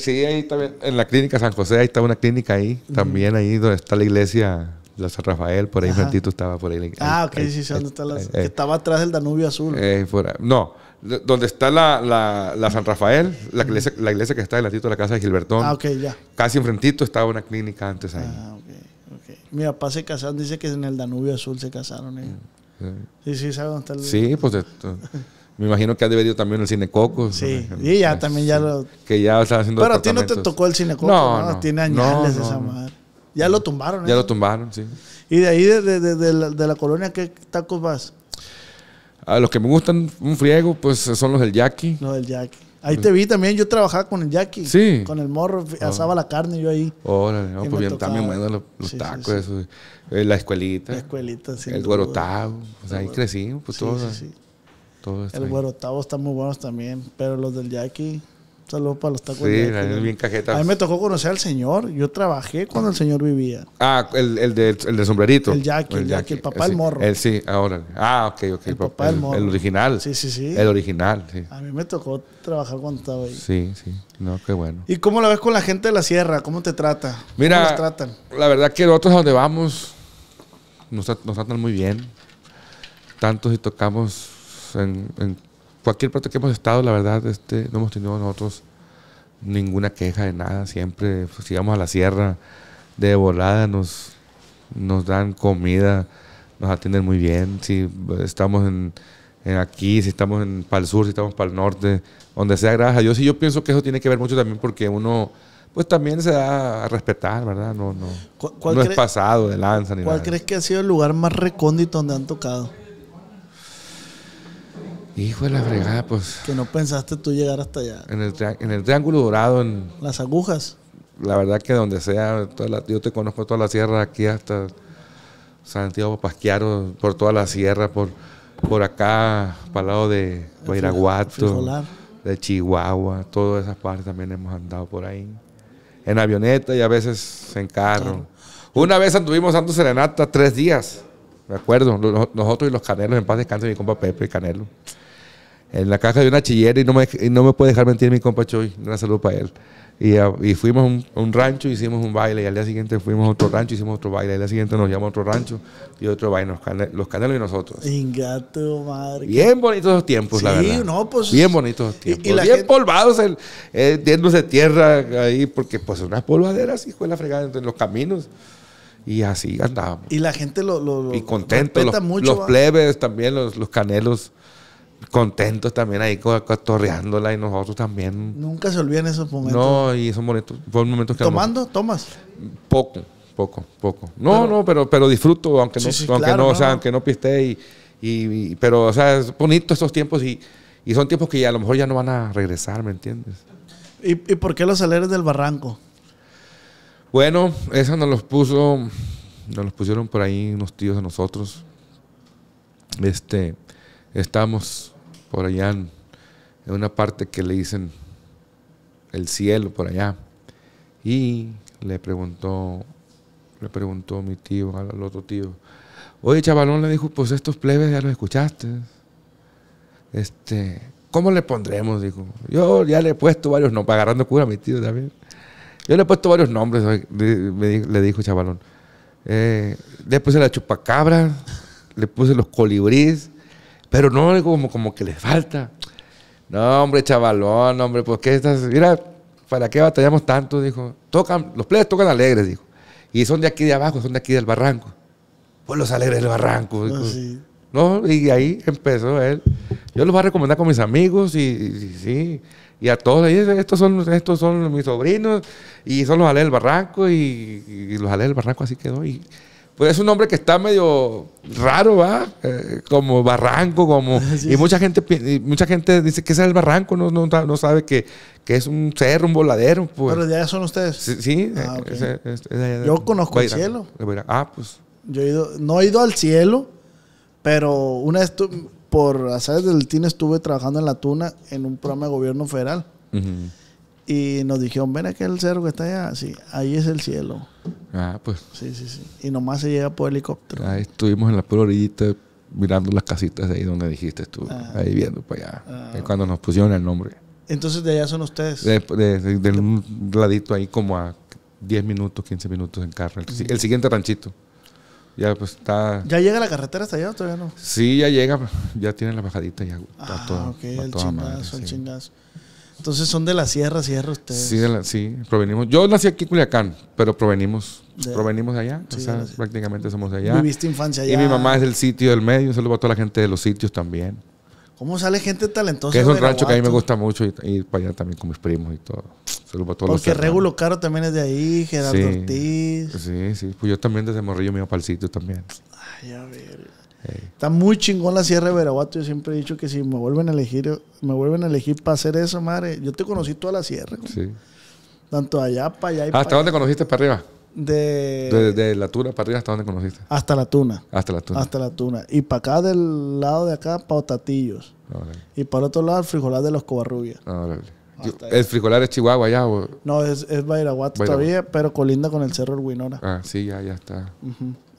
Sí, ahí también, en la clínica San José, ahí está una clínica ahí, también ahí donde está la iglesia la San Rafael, por ahí enfrentito estaba por ahí. ah, ok, sí, sí, dónde está la, que eh. estaba atrás del Danubio Azul. Eh, fuera. No, donde está la, la, la San Rafael, la iglesia, la iglesia que está delantito de la casa de Gilbertón. Ah, ok, ya. Casi enfrentito estaba una clínica antes ahí. Ah, ok, Mi papá se casaron, dice que en el Danubio Azul se casaron ellos. Eh. Mm, sí, sí, sí dónde está el... Sí, pues... Me imagino que ha debido también el Cine Coco. Sí, y ya pues, también ya lo. Que ya estaba haciendo. Pero a ti no te tocó el Cine Coco, ¿no? ¿no? Tiene añales esa madre. Ya lo tumbaron. ¿eh? Ya lo tumbaron, sí. ¿Y de ahí, de, de, de, la, colonia, qué tacos vas? A los que me gustan un friego, pues son los del Jackie. Los del Jackie. Ahí te vi también, yo trabajaba con el Jackie. Sí. Con el morro, ah. asaba la carne yo ahí. Órale, pues bien, también bueno los, tacos, Eso. Eh, la escuelita. La escuelita, sí. El güerotavo. O sea, ahí crecimos, pues todo. Sí, sí. el Guerotavo está muy bueno también, pero los del Jackie. Saludos para los tacos. Sí, bien A mí me tocó conocer al señor. Yo trabajé cuando el señor vivía. Ah, el, el, de, el de sombrerito. El Jackie, el, Jackie, el papá del morro. El sí, ahora. Ah, ok, ok. El, papá del morro. El original. Sí, sí, sí. El original, sí. A mí me tocó trabajar cuando estaba ahí. Sí, sí. No, qué bueno. ¿Y cómo la ves con la gente de la sierra? ¿Cómo te trata? Mira, tratan? la verdad que nosotros a donde vamos nos, nos tratan muy bien. Tantos y tocamos en cualquier parte que hemos estado, la verdad, este, no hemos tenido nosotros ninguna queja de nada. Siempre, si pues, vamos a la sierra de volada, nos, dan comida, nos atienden muy bien. Si estamos en, aquí, si estamos para el sur, si estamos para el norte, donde sea, gracias a Dios. yo pienso que eso tiene que ver mucho también porque uno, pues también se da a respetar, ¿verdad? No, no, no es pasado de lanza ni ¿Cuál crees que ha sido el lugar más recóndito donde han tocado? Hijo de la fregada, pues. Que no pensaste tú llegar hasta allá. En el, Triángulo Dorado, en. Las agujas. La verdad que donde sea, yo te conozco toda la sierra aquí hasta Santiago Pasquiaro, por toda la sierra, por, por acá, para el lado de Guairaguato, de Chihuahua, todas esas partes también hemos andado por ahí. En avioneta y a veces en carro. Una vez anduvimos dando serenata tres días, me acuerdo, nosotros y los canelos, en paz descanse mi compa Pepe y Canelo en la caja de una chillera y no me, no me puede dejar mentir mi compa Choy. Una salud para él. Y, ah, y fuimos a un, un, rancho, hicimos un baile, y al día siguiente fuimos a otro rancho, hicimos otro baile, y al día siguiente nos llamó a otro rancho y otro baile, los, canelos y nosotros. Ingato, madre. Bien bonitos los tiempos, la verdad. Sí, no, pues. Bien bonitos los tiempos. Y, Bien polvados, el, eh, tierra ahí, porque pues unas polvaderas, y fue la fregada, en los caminos. Y así andábamos. Y la gente lo. lo, y contento, los, los plebes también, los, los canelos contentos también ahí cotorreándola y nosotros también. Nunca se olvidan esos momentos. No, y son momentos, momentos que... ¿Tomando? ¿Tomas? Poco, poco, poco. No, no, pero, pero disfruto, aunque no, aunque no, no piste y, pero, o sea, es bonito estos tiempos y, son tiempos que a lo mejor ya no van a regresar, ¿me entiendes? ¿Y, y por qué los aleres del barranco? Bueno, eso nos los puso, nos los pusieron por ahí unos tíos de nosotros. Este, estamos por allá en, una parte que le dicen el cielo, por allá. Y le preguntó, le preguntó mi tío, al, otro tío, oye chavalón, le dijo, pues estos plebes ya los escuchaste. Este, ¿cómo le pondremos? Dijo, yo ya le he puesto varios nombres, agarrando cura a mi tío también. Yo le he puesto varios nombres, le dijo chavalón. Eh, le puse la chupacabra, le puse los colibríes, pero no, como, como que les falta. No, hombre, chavalón, hombre, pues qué estás. Mira, ¿para qué batallamos tanto? Dijo. Tocan, los players tocan alegres, dijo. Y son de aquí de abajo, son de aquí del barranco. Pues los alegres del barranco. Ah, no, y ahí empezó él. Yo los voy a recomendar con mis amigos y, sí, y a todos. estos son, estos son mis sobrinos y son los alegres del barranco y, y los alegres del barranco así quedó. Y, pues es un nombre que está medio raro, ¿va? Eh, como barranco, como... y mucha gente mucha gente dice que es el barranco, no, no, sabe que, es un cerro, un voladero. Pues. Pero ya son ustedes. Sí, ah, eh, yo conozco el cielo. Ah, pues. Yo no he ido al cielo, pero una vez por hacer del Tine estuve trabajando en la tuna en un programa de gobierno federal. Y nos dijeron, ven que el cerro que está allá. Sí, ahí es el cielo. Ah, pues. Sí, sí, sí. Y nomás se llega por helicóptero. Ahí estuvimos en la pura orillita mirando las casitas de ahí donde dijiste tú. Ah. Ahí viendo para allá. Ah, es cuando nos pusieron el nombre. Entonces de allá son ustedes. De, un ladito ahí como a 10 minutos, 15 minutos en carro. El, siguiente ranchito. Ya pues está... ¿Ya llega la carretera hasta allá o todavía no? Sí, ya llega. Ya tiene la bajadita ya. ah, todo, ok. el chingazo, el chingazo. Entonces son de la sierra, sierra ustedes. Sí, sí, provenimos. Yo nací aquí en Culiacán, pero provenimos, provenimos de allá. o sea, prácticamente somos de allá. Viviste infancia allá. Y mi mamá es del sitio del medio. Un saludo a toda la gente de los sitios también. ¿Cómo sale gente talentosa? Que es un rancho que a mí me gusta mucho ir para allá también con mis primos y todo. Saludos a todos Porque Regulo Caro también es de ahí, Gerardo Ortiz. Sí, sí. Pues yo también desde Morrillo me iba para el sitio también. Ay, ya ver. Está muy chingón la Sierra de Veraguato. Yo siempre he dicho que si me vuelven a elegir, me vuelven a elegir para hacer eso, madre. Yo te conocí toda la Sierra. Sí. Tanto allá para allá. Y ah, ¿Hasta dónde conociste para arriba? De, la tuna para arriba, ¿hasta dónde conociste? Hasta la tuna. Hasta la tuna. Hasta la tuna. Y para acá, del lado de acá, para Otatillos. Y para el otro lado, el frijolar de los Covarrubias. ¿El frijolar es Chihuahua allá? No, es, es todavía, pero colinda con el Cerro El Ah, sí, ya, ya está.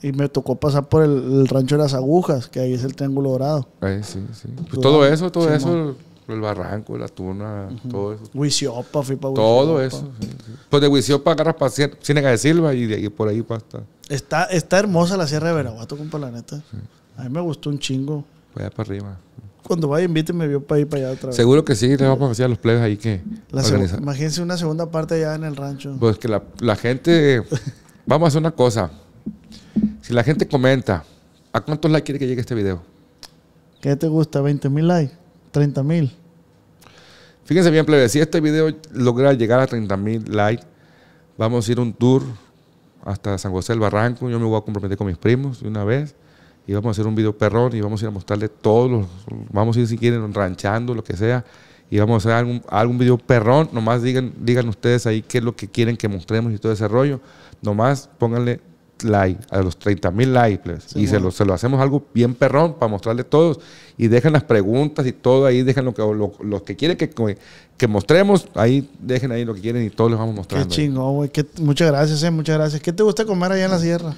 Y me tocó pasar por el, rancho de las agujas, que ahí es el Triángulo Dorado. Ahí sí, sí. Pues todo eso, todo eso, el, barranco, la tuna, todo eso. Huiciopa, fui para Huiciopa. Todo eso. Pues de Huiciopa agarras para Ciénaga de Silva y de ahí por ahí para Está, está hermosa la Sierra de Veraguato, compa, la neta. A mí me gustó un chingo. Vaya para arriba cuando vaya me vio para ir para allá otra vez. Seguro que sí, te vamos a los plebes ahí que Imagínense una segunda parte allá en el rancho. Pues que la gente... vamos a hacer una cosa. Si la gente comenta, ¿a cuántos likes quiere que llegue este video? ¿Qué te gusta? ¿20 mil likes? ¿30 mil? Fíjense bien, plebe, si este video logra llegar a 30 mil likes, vamos a ir un tour hasta San José del Barranco. Yo me voy a comprometer con mis primos de una vez y vamos a hacer un video perrón y vamos a ir a mostrarle todos los. Vamos a ir, si quieren, ranchando, lo que sea. Y vamos a hacer algún, video perrón. Nomás digan, digan ustedes ahí qué es lo que quieren que mostremos y todo ese rollo. Nomás pónganle like, a los 30 mil likes. y se, lo, se lo hacemos algo bien perrón para mostrarle todos. Y dejen las preguntas y todo ahí, dejen lo que, que quieren que, que mostremos, ahí dejen ahí lo que quieren y todos les vamos mostrando. Qué chingón, güey. Muchas gracias, eh, muchas gracias. ¿Qué te gusta comer allá en la sierra?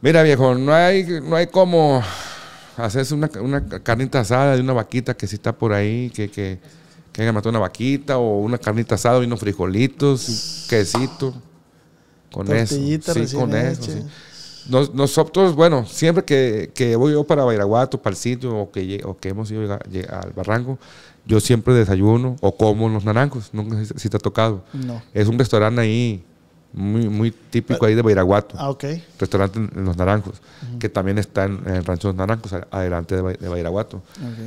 Mira, viejo, no hay, no hay como hacerse una, carnita asada de una vaquita que si sí está por ahí, que... que que haya matado una vaquita o una carnita asada y unos frijolitos, quesito. Con eso. Sí, con eso. nosotros, bueno, siempre que, que, voy yo para Bairaguato, para el sitio, o que, o que hemos ido al barranco, yo siempre desayuno o como los naranjos. Nunca sé si te ha tocado. No. Es un restaurante ahí muy, muy típico ahí de Bairaguato. Ah, ok. Restaurante en Los Naranjos, que también está en, el Rancho Los Naranjos, adelante de, de Bairaguato.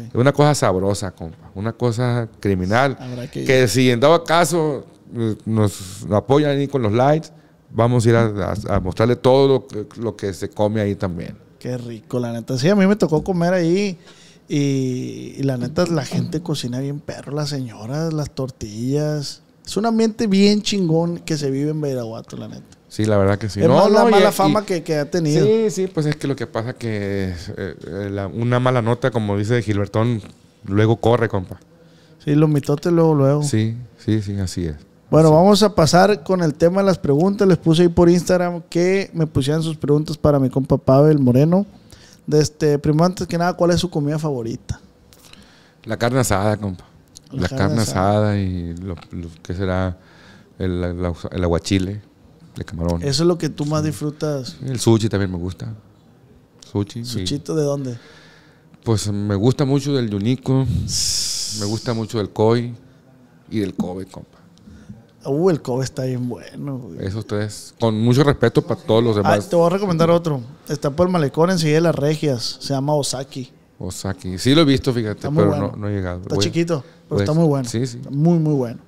Es una cosa sabrosa, compa. Una cosa criminal. Que, que si en dado caso eh, nos apoyan ahí con los likes vamos a ir a, mostrarle todo lo, que se come ahí también. Qué rico, la neta. Sí, a mí me tocó comer ahí y, la neta la gente cocina bien perro, las señoras, las tortillas. Es un ambiente bien chingón que se vive en Veracruz, la neta. Sí, la verdad que sí. no, la mala fama que, ha tenido. Sí, sí, pues es que lo que pasa que eh, eh, una mala nota, como dice Gilbertón, luego corre, compa. Sí, los mitotes luego, luego. Sí, sí, sí, así es. Bueno, vamos a pasar con el tema de las preguntas. Les puse ahí por Instagram que me pusieran sus preguntas para mi compa Pavel Moreno. Este, primero, antes que nada, ¿cuál es su comida favorita? La carne asada, compa. La, carne, asada. y lo, que será el, el, aguachile de camarón. Eso es lo que tú más disfrutas. El sushi también me gusta. Sushi. ¿Suchito de dónde? Pues me gusta mucho del yunico, me gusta mucho del koi y del kobe, compa. Uh, el Kobe está bien bueno, güey. Eso ustedes, con mucho respeto para todos los ah, demás. te voy a recomendar otro. Está por el malecón en de las regias. Se llama Osaki. Osaki. Sí lo he visto, fíjate, pero no, he llegado. Está chiquito, pero está muy bueno. Sí, sí. muy, muy bueno.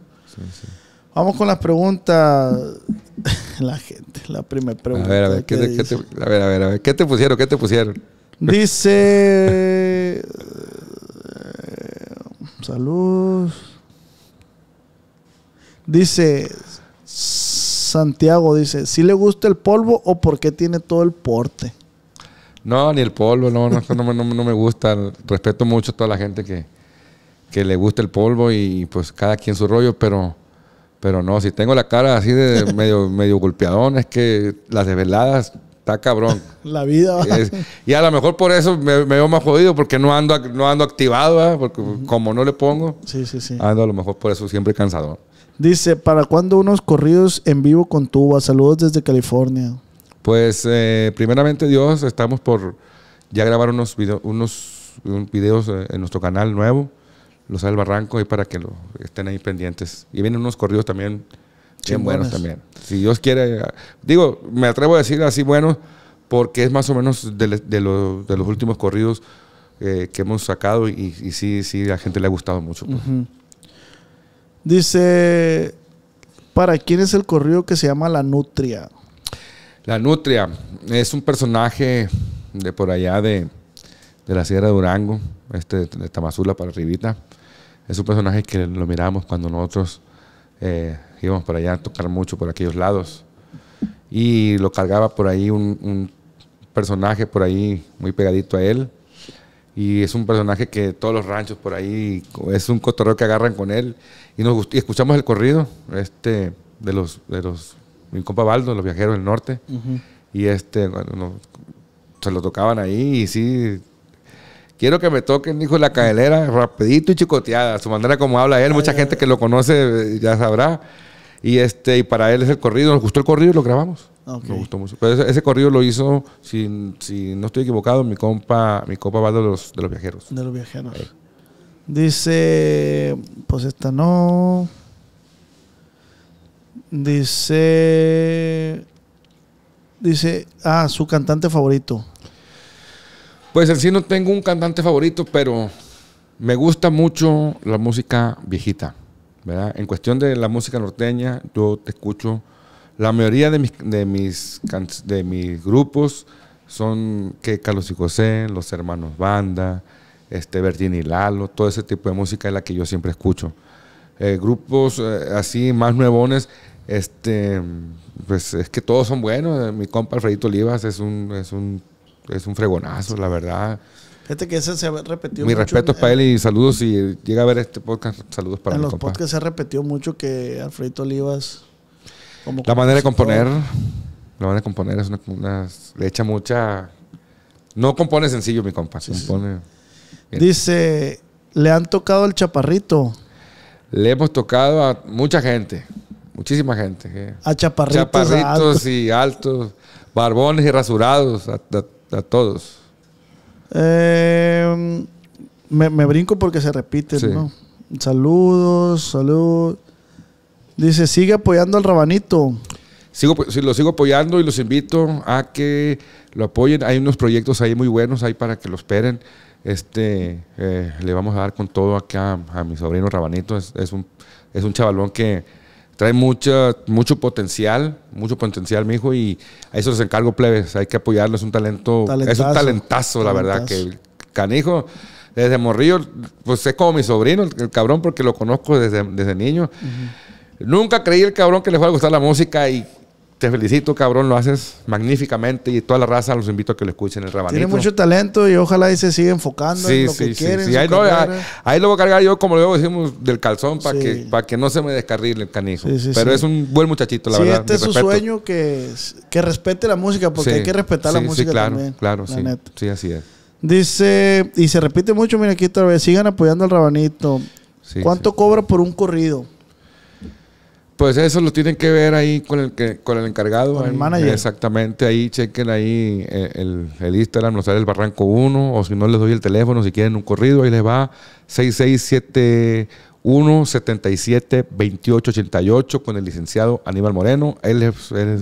Vamos con las preguntas. la gente, la primera pregunta. A ver, a ver, te, a ver, a ver, a ver, ¿qué te pusieron? ¿Qué te pusieron? Dice... Eh, salud. Dice Santiago, dice, si le gusta el polvo o por qué tiene todo el porte? No, ni el polvo, no, no, no, me gusta. Respeto mucho a toda la gente que, le gusta el polvo y pues cada quien su rollo, pero, pero no, si tengo la cara así de medio, medio golpeadón, es que las desveladas está cabrón. La vida. y a lo mejor por eso me, veo más jodido, porque no ando, no ando activado, porque como no le pongo, sí, sí, sí. ando a lo mejor por eso siempre cansado. Dice, ¿para cuándo unos corridos en vivo con tuba? Saludos desde California. Pues eh, primeramente Dios, estamos por ya grabar unos, unos videos eh, en nuestro canal nuevo, Los del Barranco, y para que lo, estén ahí pendientes. Y vienen unos corridos también bien buenos también. Si Dios quiere, eh, digo, me atrevo a decir así bueno, porque es más o menos de, los últimos corridos que hemos sacado y, sí, sí, a la gente le ha gustado mucho. Pues. Dice, ¿para quién es el corrido que se llama La Nutria? La Nutria es un personaje de por allá de, la Sierra de Durango, este, de Tamazula para Rivita. Es un personaje que lo miramos cuando nosotros eh, íbamos por allá a tocar mucho por aquellos lados. Y lo cargaba por ahí un, un personaje por ahí muy pegadito a él y es un personaje que todos los ranchos por ahí es un cotorreo que agarran con él y nos y escuchamos el corrido este de los de los mi compa Baldo, los viajeros del norte y este bueno, se lo tocaban ahí y sí Quiero que me toquen, hijo, la cadelera, rapidito y chicoteada. Su manera como habla él, mucha gente que lo conoce eh, ya sabrá. Y este y para él es el corrido, nos gustó el corrido y lo grabamos. Me gustó mucho. ese, corrido lo hizo, si, no estoy equivocado, mi compa, mi compa va de los, de los viajeros. De los viajeros. Dice, pues esta no. Dice, dice, ah, su cantante favorito. Pues en sí no tengo un cantante favorito, pero me gusta mucho la música viejita, En cuestión de la música norteña, yo te escucho la mayoría de mis, de mis, de mis grupos son que Carlos y José, los hermanos Banda, este, Bertini y Lalo, todo ese tipo de música es la que yo siempre escucho. Eh, grupos eh, así más nuevones, este, pues es que todos son buenos. Eh, mi compa Alfredito Olivas es un, es un, es un fregonazo, la verdad. Fíjate que ese se ha repetido Mi respeto es para él y saludos. Si llega a ver este podcast, saludos para en los podcasts se ha repetido mucho que Alfredito Olivas la manera de componer, la manera de componer es una, le echa mucha, no compone sencillo mi compa, compone. Dice, le han tocado el chaparrito. Le hemos tocado a mucha gente, muchísima gente. Eh. A chaparritos, chaparritos y altos, barbones y rasurados, a, todos. Em, me, brinco porque se repite saludos ¿no? Saludos, Dice, sigue apoyando al rabanito. Sigo, lo sigo apoyando y los invito a que lo apoyen. Hay unos proyectos ahí muy buenos ahí para que lo esperen. Este, eh, le vamos a dar con todo acá a, mi sobrino Rabanito. Es, un, es un chavalón que trae mucha, mucho potencial, mucho potencial, mi hijo, y a eso les encargo, plebes. Hay que apoyarlo. Es un talento, es un talentazo, la verdad, que canijo desde morrillo, pues es como mi sobrino, el, cabrón, porque lo conozco desde, niño. Nunca creí el cabrón que les va a gustar la música y te felicito, cabrón, lo haces magníficamente y toda la raza los invito a que lo escuchen el rabanito. Tiene mucho talento y ojalá y se siga enfocando sí, en lo que sí, Ahí, lo voy a cargar yo, como luego decimos, del calzón para que, para que no se me descarrile el canijo. Pero es un buen muchachito, la verdad. Este es su sueño que, respete la música, porque hay que respetar la música. Sí, claro, claro, sí. Sí, así es. Dice, y se repite mucho, mira aquí otra vez, sigan apoyando al rabanito. ¿Cuánto cobra por un corrido? Pues eso lo tienen que ver ahí con el, que, con el encargado. Con el manager. Exactamente, ahí chequen ahí eh, el, Instagram, nos sale el Barranco 1, o si no les doy el teléfono, si quieren un corrido, ahí les va 6671 77 28 con el licenciado Aníbal Moreno. Él les,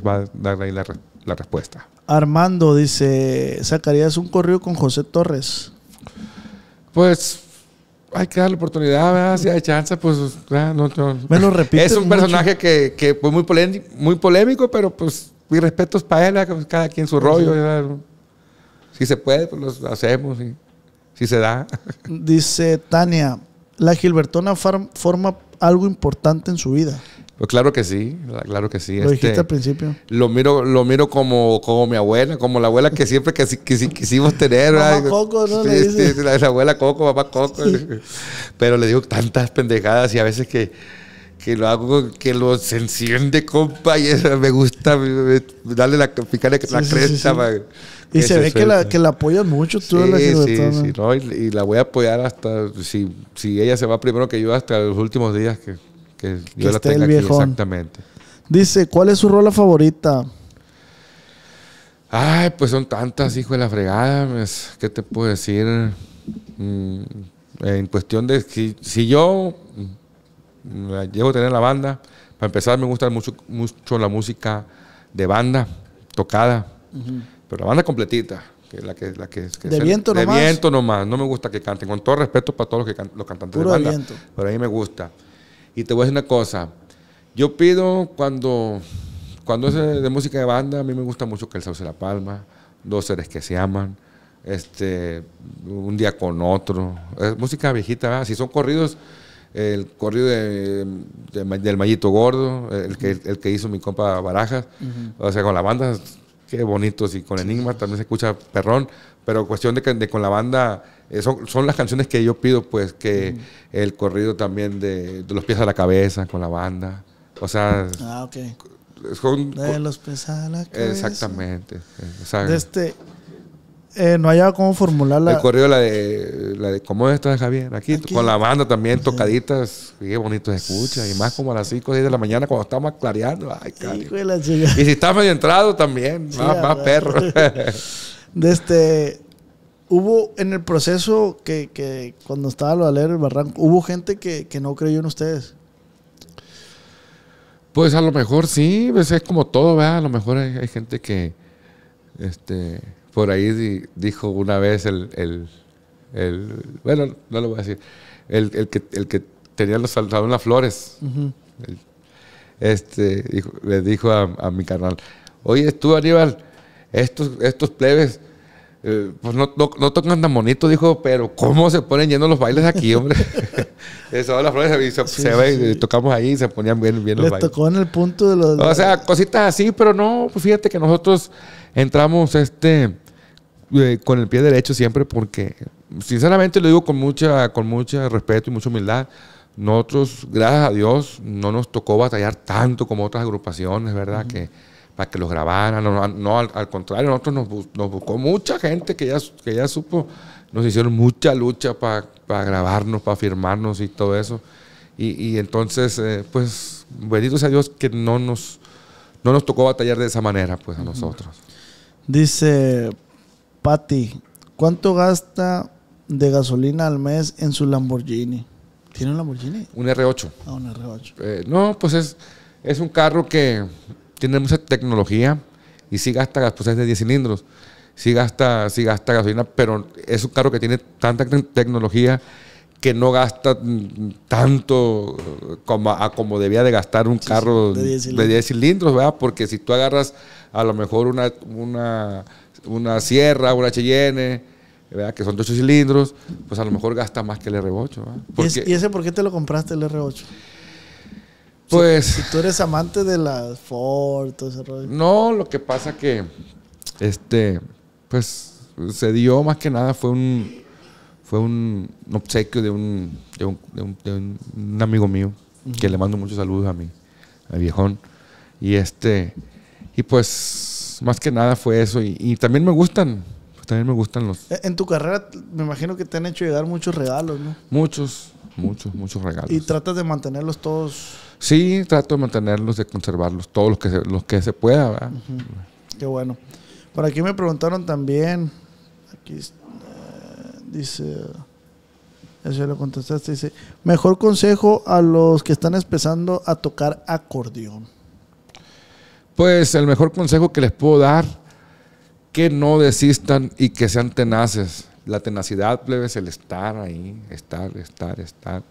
va a dar ahí la, la respuesta. Armando dice, ¿sacarías un corrido con José Torres? Pues hay que la oportunidad, ¿verdad? Si hay chance, pues no, no. Es un personaje que, fue muy polémico, muy polémico, pero pues mis respetos para él, cada quien su rollo. Si se puede, pues los hacemos, y, si se da. Dice Tania, la Gilbertona forma algo importante en su vida. Pues claro que sí, claro que sí. Lo dijiste este, al principio. Lo miro, lo miro como, como mi abuela, como la abuela que siempre que quisimos tener. Mamá Coco, ¿no? Sí, la, abuela Coco, papá Coco. Pero le digo tantas pendejadas y a veces que, que lo hago, que lo se enciende, compa, y eso, me gusta darle la, picarle la cresta. y se, ve que la, que la apoyas mucho tú sí, la sí, sí, no, y, y, la voy a apoyar hasta, si, si ella se va primero que yo, hasta los últimos días que... Que, yo la tenga aquí, exactamente. Dice, ¿cuál es su rola favorita? Ay, pues son tantas, hijo de la fregada. Pues, ¿Qué te puedo decir? Mm, en cuestión de si, yo mm, llego a tener la banda, para empezar me gusta mucho, mucho la música de banda, tocada, pero la banda completita. Que la que, la que, de viento nomás. De viento nomás. No me gusta que canten. Con todo respeto para todos los, que los cantantes de banda. Pero a mí me gusta. Y te voy a decir una cosa. Yo pido cuando, cuando es de música de banda, a mí me gusta mucho que el sauce la palma, dos seres que se aman, este, un día con otro. Es música viejita, ¿verdad? si son corridos, el corrido del Mallito Gordo, el que, el que hizo mi compa Barajas, o sea, con la banda, qué bonitos, y con Enigma también se escucha perrón, pero cuestión de que con la banda eh, son las canciones que yo pido, pues, que mm. el corrido también de, Los pies a la cabeza con la banda. O sea. Ah, ok de los pies a la cabeza. Exactamente. Eh, de este. Eh, no haya cómo la El corrido, la de, la de ¿Cómo es esto de Javier? Aquí, con la banda también, tocaditas. Qué bonito se escucha. Y más como a las 5 de la mañana cuando estamos clareando. Ay, Y si estamos medio entrado también. más, más perro. de este hubo en el proceso que, cuando estaba lo de leer el barranco, hubo gente que, no creyó en ustedes. Pues a lo mejor sí, pues es como todo, ¿verdad? A lo mejor hay, gente que, este, por ahí dijo una vez el, bueno, no lo voy a decir, el, que, el que tenía los saltados en las flores, este, le dijo a, a mi carnal, oye, tú Aníbal, estos, estos plebes eh, pues no, no, no, tocan tan bonito, dijo, pero ¿cómo se ponen yendo los bailes aquí, hombre? Eso, las flores se, se, ve, tocamos ahí y se ponían bien, bien los bailes. tocó en el punto de los... O sea, cositas así, pero no, pues fíjate que nosotros entramos este eh, con el pie derecho siempre porque, sinceramente lo digo con mucha, con mucho respeto y mucha humildad, nosotros, gracias a Dios, no nos tocó batallar tanto como otras agrupaciones, ¿verdad? que, para que los grabaran. No, al, contrario, nosotros nos, nos, buscó mucha gente que ya, que ya supo, nos hicieron mucha lucha para grabarnos, para firmarnos y todo eso. Y, entonces, eh, pues, bendito sea Dios que no nos, nos tocó batallar de esa manera, pues, a nosotros. Dice Patti, ¿cuánto gasta de gasolina al mes en su Lamborghini? ¿Tiene un Lamborghini? Un R8. Ah, un R8. Eh, no, pues es, es un carro que tiene mucha tecnología y sí gasta gas, pues es de 10 cilindros, sí gasta, gasta gasolina, pero es un carro que tiene tanta tecnología que no gasta tanto eh, como, como debía de gastar un carro de 10 cilindros. ¿verdad? Porque si tú agarras a lo mejor una, una, una Sierra, una Cheyenne, ¿verdad? que son de 8 cilindros, pues a lo mejor gasta más que el R8. ¿verdad? ¿Y ese por qué te lo compraste el R8? Pues. Si, tú eres amante de las Ford, No, lo que pasa que. Este. Pues se dio más que nada, fue un. Fue un obsequio de un, de un, un, amigo mío, que le mando muchos saludos a mi, a viejón. Y este. Y pues, más que nada fue eso. Y, y también me gustan. también me gustan los. E, en tu carrera, me imagino que te han hecho llegar muchos regalos, ¿no? Muchos muchos, muchos regalos. ¿Y tratas de mantenerlos todos? Sí, trato de mantenerlos, de conservarlos, todos los que se, los que se pueda. Qué bueno. Por aquí me preguntaron también, aquí eh, dice, eso ya lo contestaste, dice, mejor consejo a los que están empezando a tocar acordeón. Pues el mejor consejo que les puedo dar, que no desistan y que sean tenaces la tenacidad, plebes, el estar ahí, estar, estar, estar,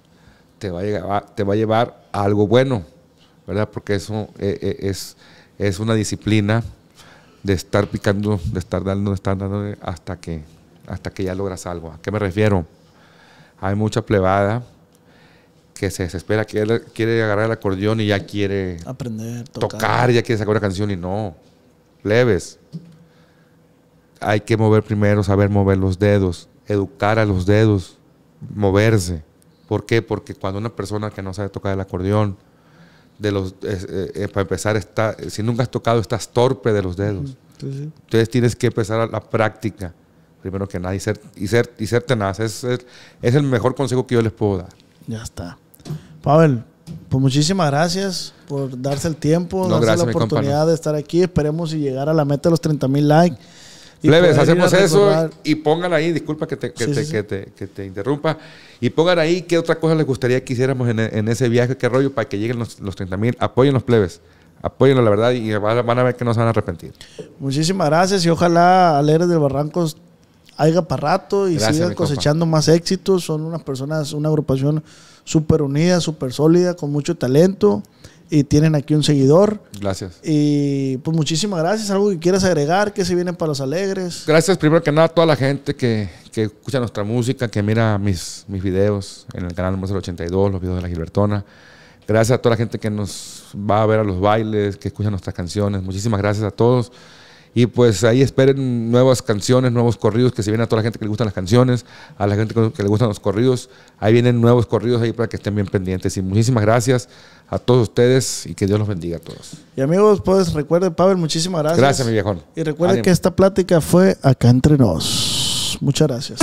te va a, llevar, te va a llevar algo bueno, ¿verdad? Porque eso eh, eh, es, es una disciplina de estar picando, de estar dando, de estar dando hasta que, hasta que ya logras algo. ¿A qué me refiero? Hay mucha plebada que se desespera, que quiere agarrar el acordeón y ya quiere aprender, tocar. ya quiere sacar una canción y no. Leves, hay que mover primero, saber mover los dedos, educar a los dedos, moverse. ¿Por qué? Porque cuando una persona que no sabe tocar el acordeón, de los, eh, eh, para empezar, está, si nunca has tocado, estás torpe de los dedos. Entonces, tienes que empezar a la práctica, primero que nada, y ser, y ser, y tenaz. Es, el mejor consejo que yo les puedo dar. Ya está. Pavel, pues muchísimas gracias por darse el tiempo, darse la oportunidad de estar aquí. Esperemos y llegar a la meta de los 30 mil likes. Plebes, hacemos eso y pongan ahí, disculpa que te, que, te, que, Te, que te, interrumpa, y pongan ahí qué otra cosa les gustaría que hiciéramos en, e, ese viaje, qué rollo, para que lleguen los, los 30 mil. Apoyen los plebes, apoyen la verdad y van a ver que no se van a arrepentir. Muchísimas gracias y ojalá Aleres del Barrancos haya para rato y siga cosechando más éxitos. Son unas personas, una agrupación súper unida, súper sólida, con mucho talento y tienen aquí un seguidor. Gracias. Y pues muchísimas gracias. ¿Algo que quieras agregar? que se vienen para los alegres? Gracias primero que nada a toda la gente que, que escucha nuestra música, que mira mis, mis videos en el canal 82, los videos de la Gilbertona. Gracias a toda la gente que nos va a ver a los bailes, que escucha nuestras canciones. Muchísimas gracias a todos. Y pues ahí esperen nuevas canciones, nuevos corridos que se vienen a toda la gente que le gustan las canciones, a la gente que le gustan los corridos. Ahí vienen nuevos corridos ahí para que estén bien pendientes. Y muchísimas gracias a todos ustedes y que Dios los bendiga a todos. Y amigos, pues recuerden, Pavel, muchísimas gracias. Gracias, mi viejón. Y recuerden que esta plática fue acá entre nos. Muchas gracias.